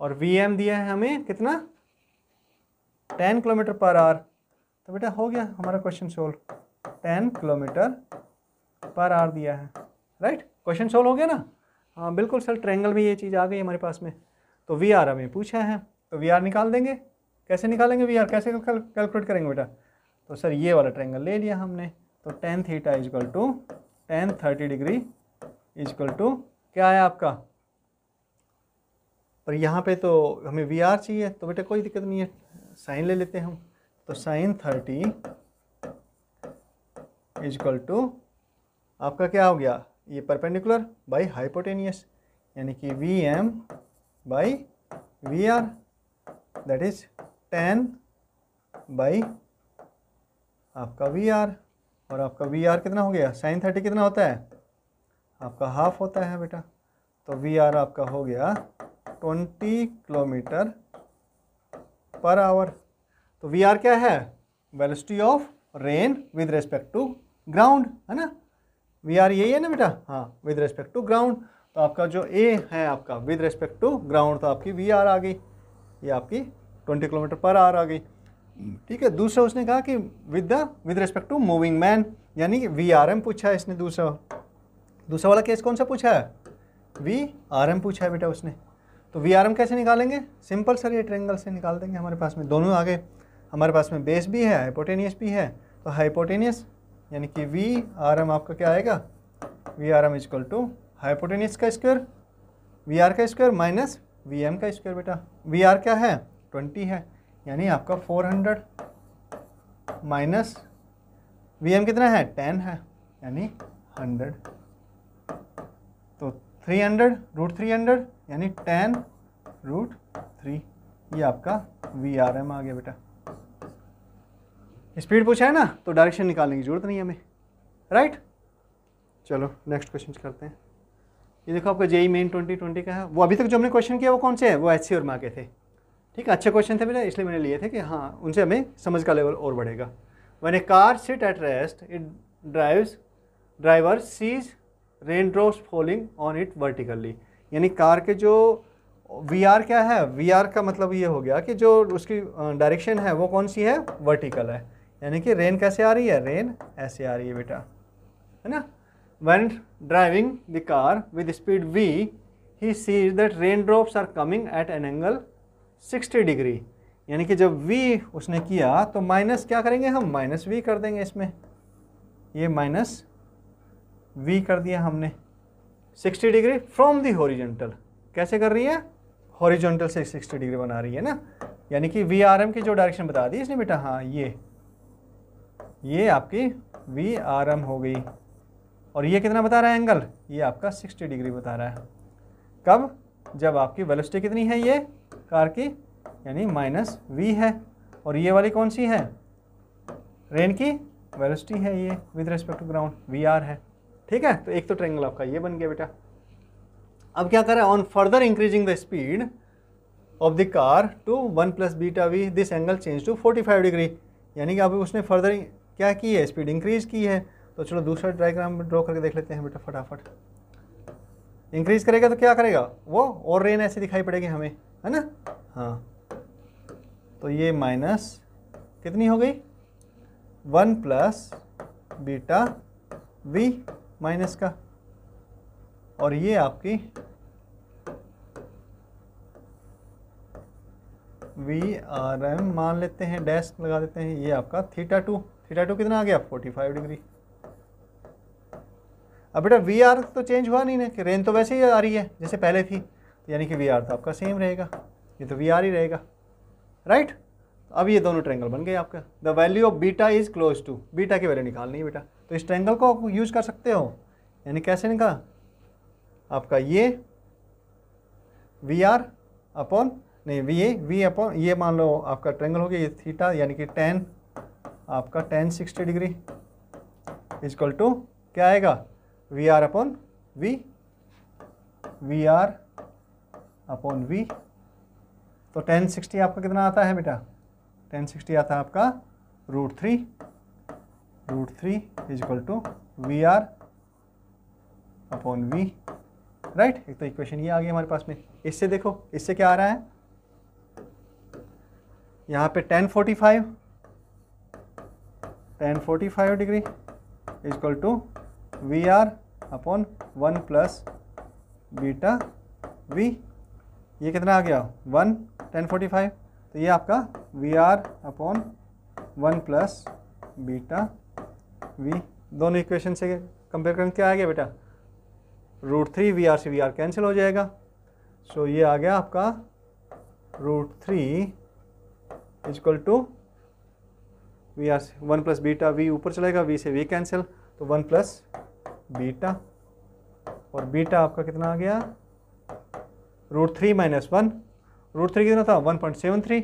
और वी एम दिया है हमें कितना टेन किलोमीटर पर आर तो बेटा हो गया हमारा question solve ten kilometre per hour दिया है राइट क्वेश्चन सोल्व हो गया ना हाँ बिल्कुल सर ट्रैंगल में ये चीज़ आ गई हमारे पास में तो वी आर हमें पूछा है तो वी आर निकाल देंगे कैसे निकालेंगे वी आर कैसे कैलकुलेट करेंगे बेटा तो सर ये वाला ट्रैंगल ले लिया हमने तो tan theta is equal to tan thirty degree is equal to क्या है आपका पर यहाँ पे तो हमें वी आर चाहिए तो बेटा कोई दिक्कत नहीं है साइन ले लेते हैं हम तो साइन थर्टी इजकल टू आपका क्या हो गया ये परपेंडिकुलर बाई हाइपोटेनियस यानी कि V M by V R that is tan by आपका वी आर और आपका वी आर कितना हो गया साइन थर्टी कितना होता है आपका हाफ होता है बेटा तो वी आर आपका हो गया ट्वेंटी किलोमीटर पर आवर तो वी आर क्या है velocity of rain with respect to ground है ना वी आर यही है ना बेटा हाँ विद रेस्पेक्ट टू ग्राउंड तो आपका जो ए है आपका विद रेस्पेक्ट टू ग्राउंड तो आपकी वी आर आ गई ये आपकी ट्वेंटी किलोमीटर पर आर आ गई ठीक है दूसरा उसने कहा कि with the with respect to moving man यानी कि वी आर एम पूछा है इसने दूसरा दूसरा वाला केस कौन सा पूछा है वी आर एम पूछा है बेटा उसने तो वी आर एम कैसे निकालेंगे सिंपल सर ये ट्रेंगल से निकाल देंगे हमारे पास में दोनों आ गए हमारे पास में बेस भी है हाइपोटेनियस भी है तो हाइपोटेनियस यानी कि वी आर एम आपका क्या आएगा V R M equal to hypotenuse का स्क्वायर वी आर का स्क्वायर माइनस वी एम का स्क्वायर बेटा वी आर क्या है ट्वेंटी है यानी आपका four hundred minus V M कितना है टेन है यानी हंड्रेड तो three hundred root three hundred यानी टेन रूट थ्री ये आपका वी आर एम आ गया बेटा स्पीड पूछा है ना तो डायरेक्शन निकालने की जरूरत नहीं है हमें राइट चलो नेक्स्ट क्वेश्चन करते हैं ये देखो आपका जेई मेन ट्वेंटी ट्वेंटी का है वो अभी तक जो हमने क्वेश्चन किया वो कौन से है वो एच और माँ के थे ठीक है अच्छे क्वेश्चन थे मेरे इसलिए मैंने लिए थे कि हाँ उनसे हमें समझ का लेवल और बढ़ेगा one a car sit at rest it drives driver sees rain drops falling on it vertically यानी कार के जो वी आर क्या है वी आर का मतलब ये हो गया कि जो उसकी डायरेक्शन है वो कौन सी है वर्टिकल है यानी कि रेन कैसे आ रही है रेन ऐसे आ रही है बेटा है ना driving the car with speed V he sees that rain drops are coming at an angle 60 degree यानी कि जब वी उसने किया तो माइनस क्या करेंगे हम माइनस वी कर देंगे इसमें ये माइनस वी कर दिया हमने 60 डिग्री फ्रॉम दी हॉरिजेंटल कैसे कर रही है हॉरिजेंटल से 60 डिग्री बना रही है ना यानी कि वी आर एम की जो डायरेक्शन बता दी इसने बेटा हाँ ये ये आपकी वी आर एम हो गई और ये कितना बता रहा है एंगल ये आपका 60 डिग्री बता रहा है कब जब आपकी वेलोसिटी कितनी है ये कार की यानी माइनस वी है और ये वाली कौन सी है रेन की वेलोसिटी है ये with respect to ground V R है ठीक है तो एक तो ट्रेंगल आपका ये बन गया बेटा अब क्या करें on further increasing the speed of the car to one plus beta V this angle change to forty five degree यानी कि अब उसने फर्दर क्या की है स्पीड इंक्रीज़ की है तो चलो दूसरा डायग्राम ड्रॉ करके देख लेते हैं बेटा फटाफट इंक्रीज़ करेगा तो क्या करेगा वो और रेन ऐसे दिखाई पड़ेगी हमें है ना हाँ तो ये माइनस कितनी हो गई one plus beta V minus का और ये आपकी वी आर एम मान लेते हैं डैश लगा देते हैं ये आपका थीटा टू थीटा टू कितना आ गया फोर्टी फाइव डिग्री अब बेटा वी आर तो चेंज हुआ नहीं ना कि रेंज तो वैसे ही आ रही है जैसे पहले थी यानी कि वी आर तो आपका सेम रहेगा ये तो वी आर ही रहेगा राइट तो अब ये दोनों ट्रैंगल बन गए आपका the value of beta is close to beta की वैल्यू निकालनी है बेटा तो इस ट्रैंगल को आप यूज़ कर सकते हो यानी कैसे निकाल आपका ये वी आर अपॉन नहीं वी ए वी अपॉन ये मान लो आपका ट्रेंगल हो गया ये थीटा यानी कि टेन आपका tan sixty degree is equal to क्या आएगा V R upon V V R upon V तो टेन सिक्सटी आपका कितना आता है बेटा टेन सिक्सटी आता है आपका root three root three is equal to V R upon V right एक तो इक्वेशन ये आ गई हमारे पास में इससे देखो इससे क्या आ रहा है यहाँ पे tan forty five tan 45 degree is equal to VR upon one plus beta V ये कितना आ गया वन टेन फोर्टी फाइव तो ये आपका V R upon one plus beta V दोनों इक्वेशन से कंपेयर करके आ गया बेटा रूट थ्री वी आर से वी आर कैंसिल हो जाएगा सो so, ये आ गया आपका root three is equal to V R से वन प्लस बीटा वी ऊपर चलेगा वी से वी कैंसिल तो वन प्लस बीटा और बीटा आपका कितना आ गया root three minus one root three कितना था one point seven three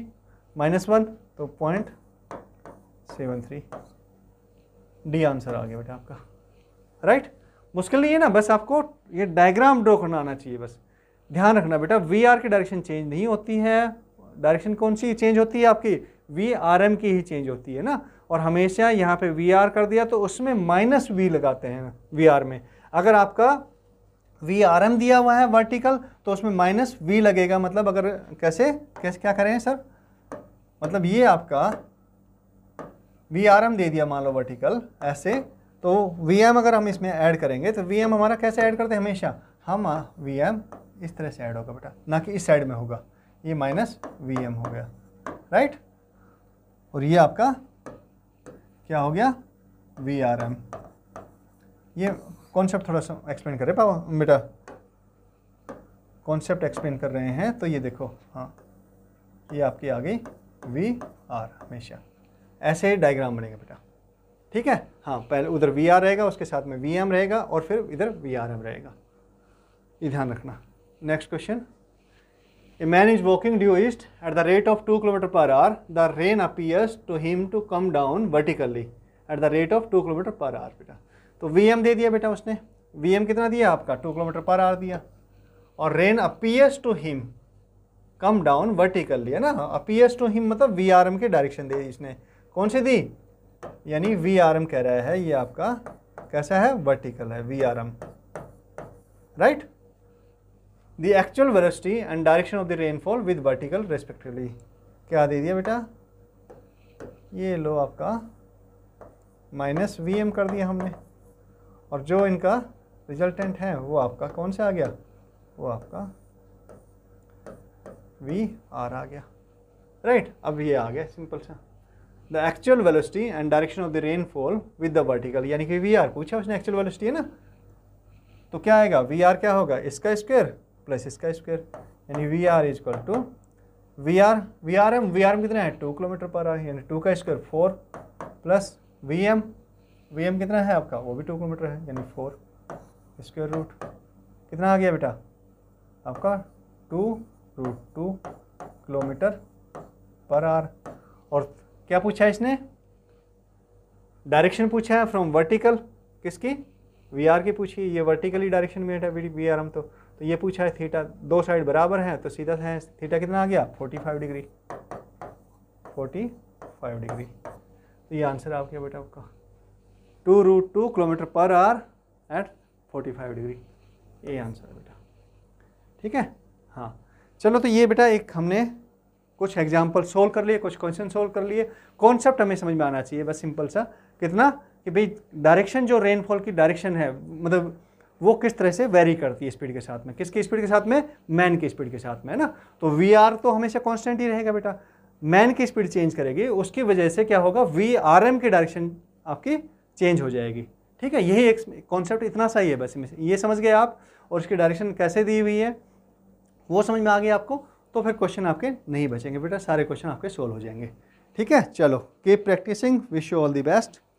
minus one तो point seven three D answer आ गया बेटा आपका राइट right? मुश्किल नहीं है ना बस आपको ये डायग्राम ड्रॉ करना आना चाहिए बस ध्यान रखना बेटा वी आर की डायरेक्शन चेंज नहीं होती है डायरेक्शन कौन सी चेंज होती है आपकी वी आर एम की ही चेंज होती है ना और हमेशा यहाँ पे वी आर कर दिया तो उसमें माइनस वी लगाते हैं वी आर में अगर आपका वी आर एम दिया हुआ है वर्टिकल तो उसमें माइनस वी लगेगा मतलब अगर कैसे कैसे क्या करें सर मतलब ये आपका वी आर एम दे दिया मान लो वर्टिकल ऐसे तो वी एम अगर हम इसमें ऐड करेंगे तो वी एम हमारा कैसे ऐड करते हैं हमेशा हम वी हाँ, एम इस तरह से ऐड होगा बेटा ना कि इस साइड में होगा ये माइनस वी एम हो गया राइट और ये आपका क्या हो गया वी आर एम ये कॉन्सेप्ट थोड़ा सा एक्सप्लेन करें पापा बेटा कॉन्सेप्ट एक्सप्लेन कर रहे हैं तो ये देखो हाँ ये आपकी आ गई वी आर हमेशा ऐसे ही डायग्राम बनेगा बेटा ठीक है हाँ पहले उधर वी आर रहेगा उसके साथ में वी एम रहेगा और फिर इधर वी आर एम रहेगा ये ध्यान रखना next question A man is walking due east at the rate of 2 km per hour. The rain appears to him to come down vertically at the rate of 2 km per hour. बेटा तो वी एम दे दिया बेटा उसने वी एम कितना दिया आपका टू किलोमीटर पर आवर दिया और rain appears to him come down vertically है ना अपीयर्स टू हिम मतलब वी आर एम की डायरेक्शन दे दी इसने कौन सी दी यानी वी आर एम कह रहा है ये आपका कैसा है वर्टिकल है V R M right the actual velocity and direction of the rainfall with vertical respectively क्या दे दिया बेटा ये लो आपका माइनस वी एम कर दिया हमने और जो इनका रिजल्टेंट है वो आपका कौन सा आ गया वो आपका वी आर आ गया राइट right, अब ये आ गया सिंपल सा the actual velocity and direction of the rainfall with the vertical यानी कि वी आर पूछा उसने एक्चुअल वेलोसिटी है ना तो क्या आएगा वी आर क्या होगा इसका स्क्वेयर प्लस इसका स्क्वेयर यानी V R is equal to V R V R M V R M कितना है टू किलोमीटर पर आर यानी टू का square four plus V M V M कितना है आपका वो भी टू किलोमीटर है यानी फोर स्क्वेयर रूट कितना आ गया बेटा आपका two root two kilometre per hour और क्या पूछा है इसने डायरेक्शन पूछा है फ्रॉम वर्टिकल किसकी वी आर की पूछी ये वर्टिकली डायरेक्शन में है वी आर हम तो तो ये पूछा है थीटा दो साइड बराबर हैं तो सीधा है थीटा कितना आ गया 45 डिग्री 45 डिग्री तो ये आंसर आप क्या बेटा आपका two root two kilometre per hour at 45 degree ये आंसर है बेटा ठीक है हाँ चलो तो ये बेटा एक हमने कुछ एग्जाम्पल सोल्व कर लिए कुछ क्वेश्चन सोल्व कर लिए कॉन्सेप्ट हमें समझ में आना चाहिए बस सिंपल सा कितना कि भाई डायरेक्शन जो रेनफॉल की डायरेक्शन है मतलब वो किस तरह से वेरी करती है स्पीड के साथ में किसकी स्पीड के साथ में मैन की स्पीड के साथ में है ना तो वी आर तो हमेशा कॉन्स्टेंट ही रहेगा बेटा मैन की स्पीड चेंज करेगी उसकी वजह से क्या होगा वी आर एम की डायरेक्शन आपकी चेंज हो जाएगी ठीक है यही एक कॉन्सेप्ट इतना सही है बस ये समझ गए आप और उसकी डायरेक्शन कैसे दी हुई है वो समझ में आ गई आपको तो फिर क्वेश्चन आपके नहीं बचेंगे बेटा सारे क्वेश्चन आपके सोल्व हो जाएंगे ठीक है चलो keep practising wish you all the best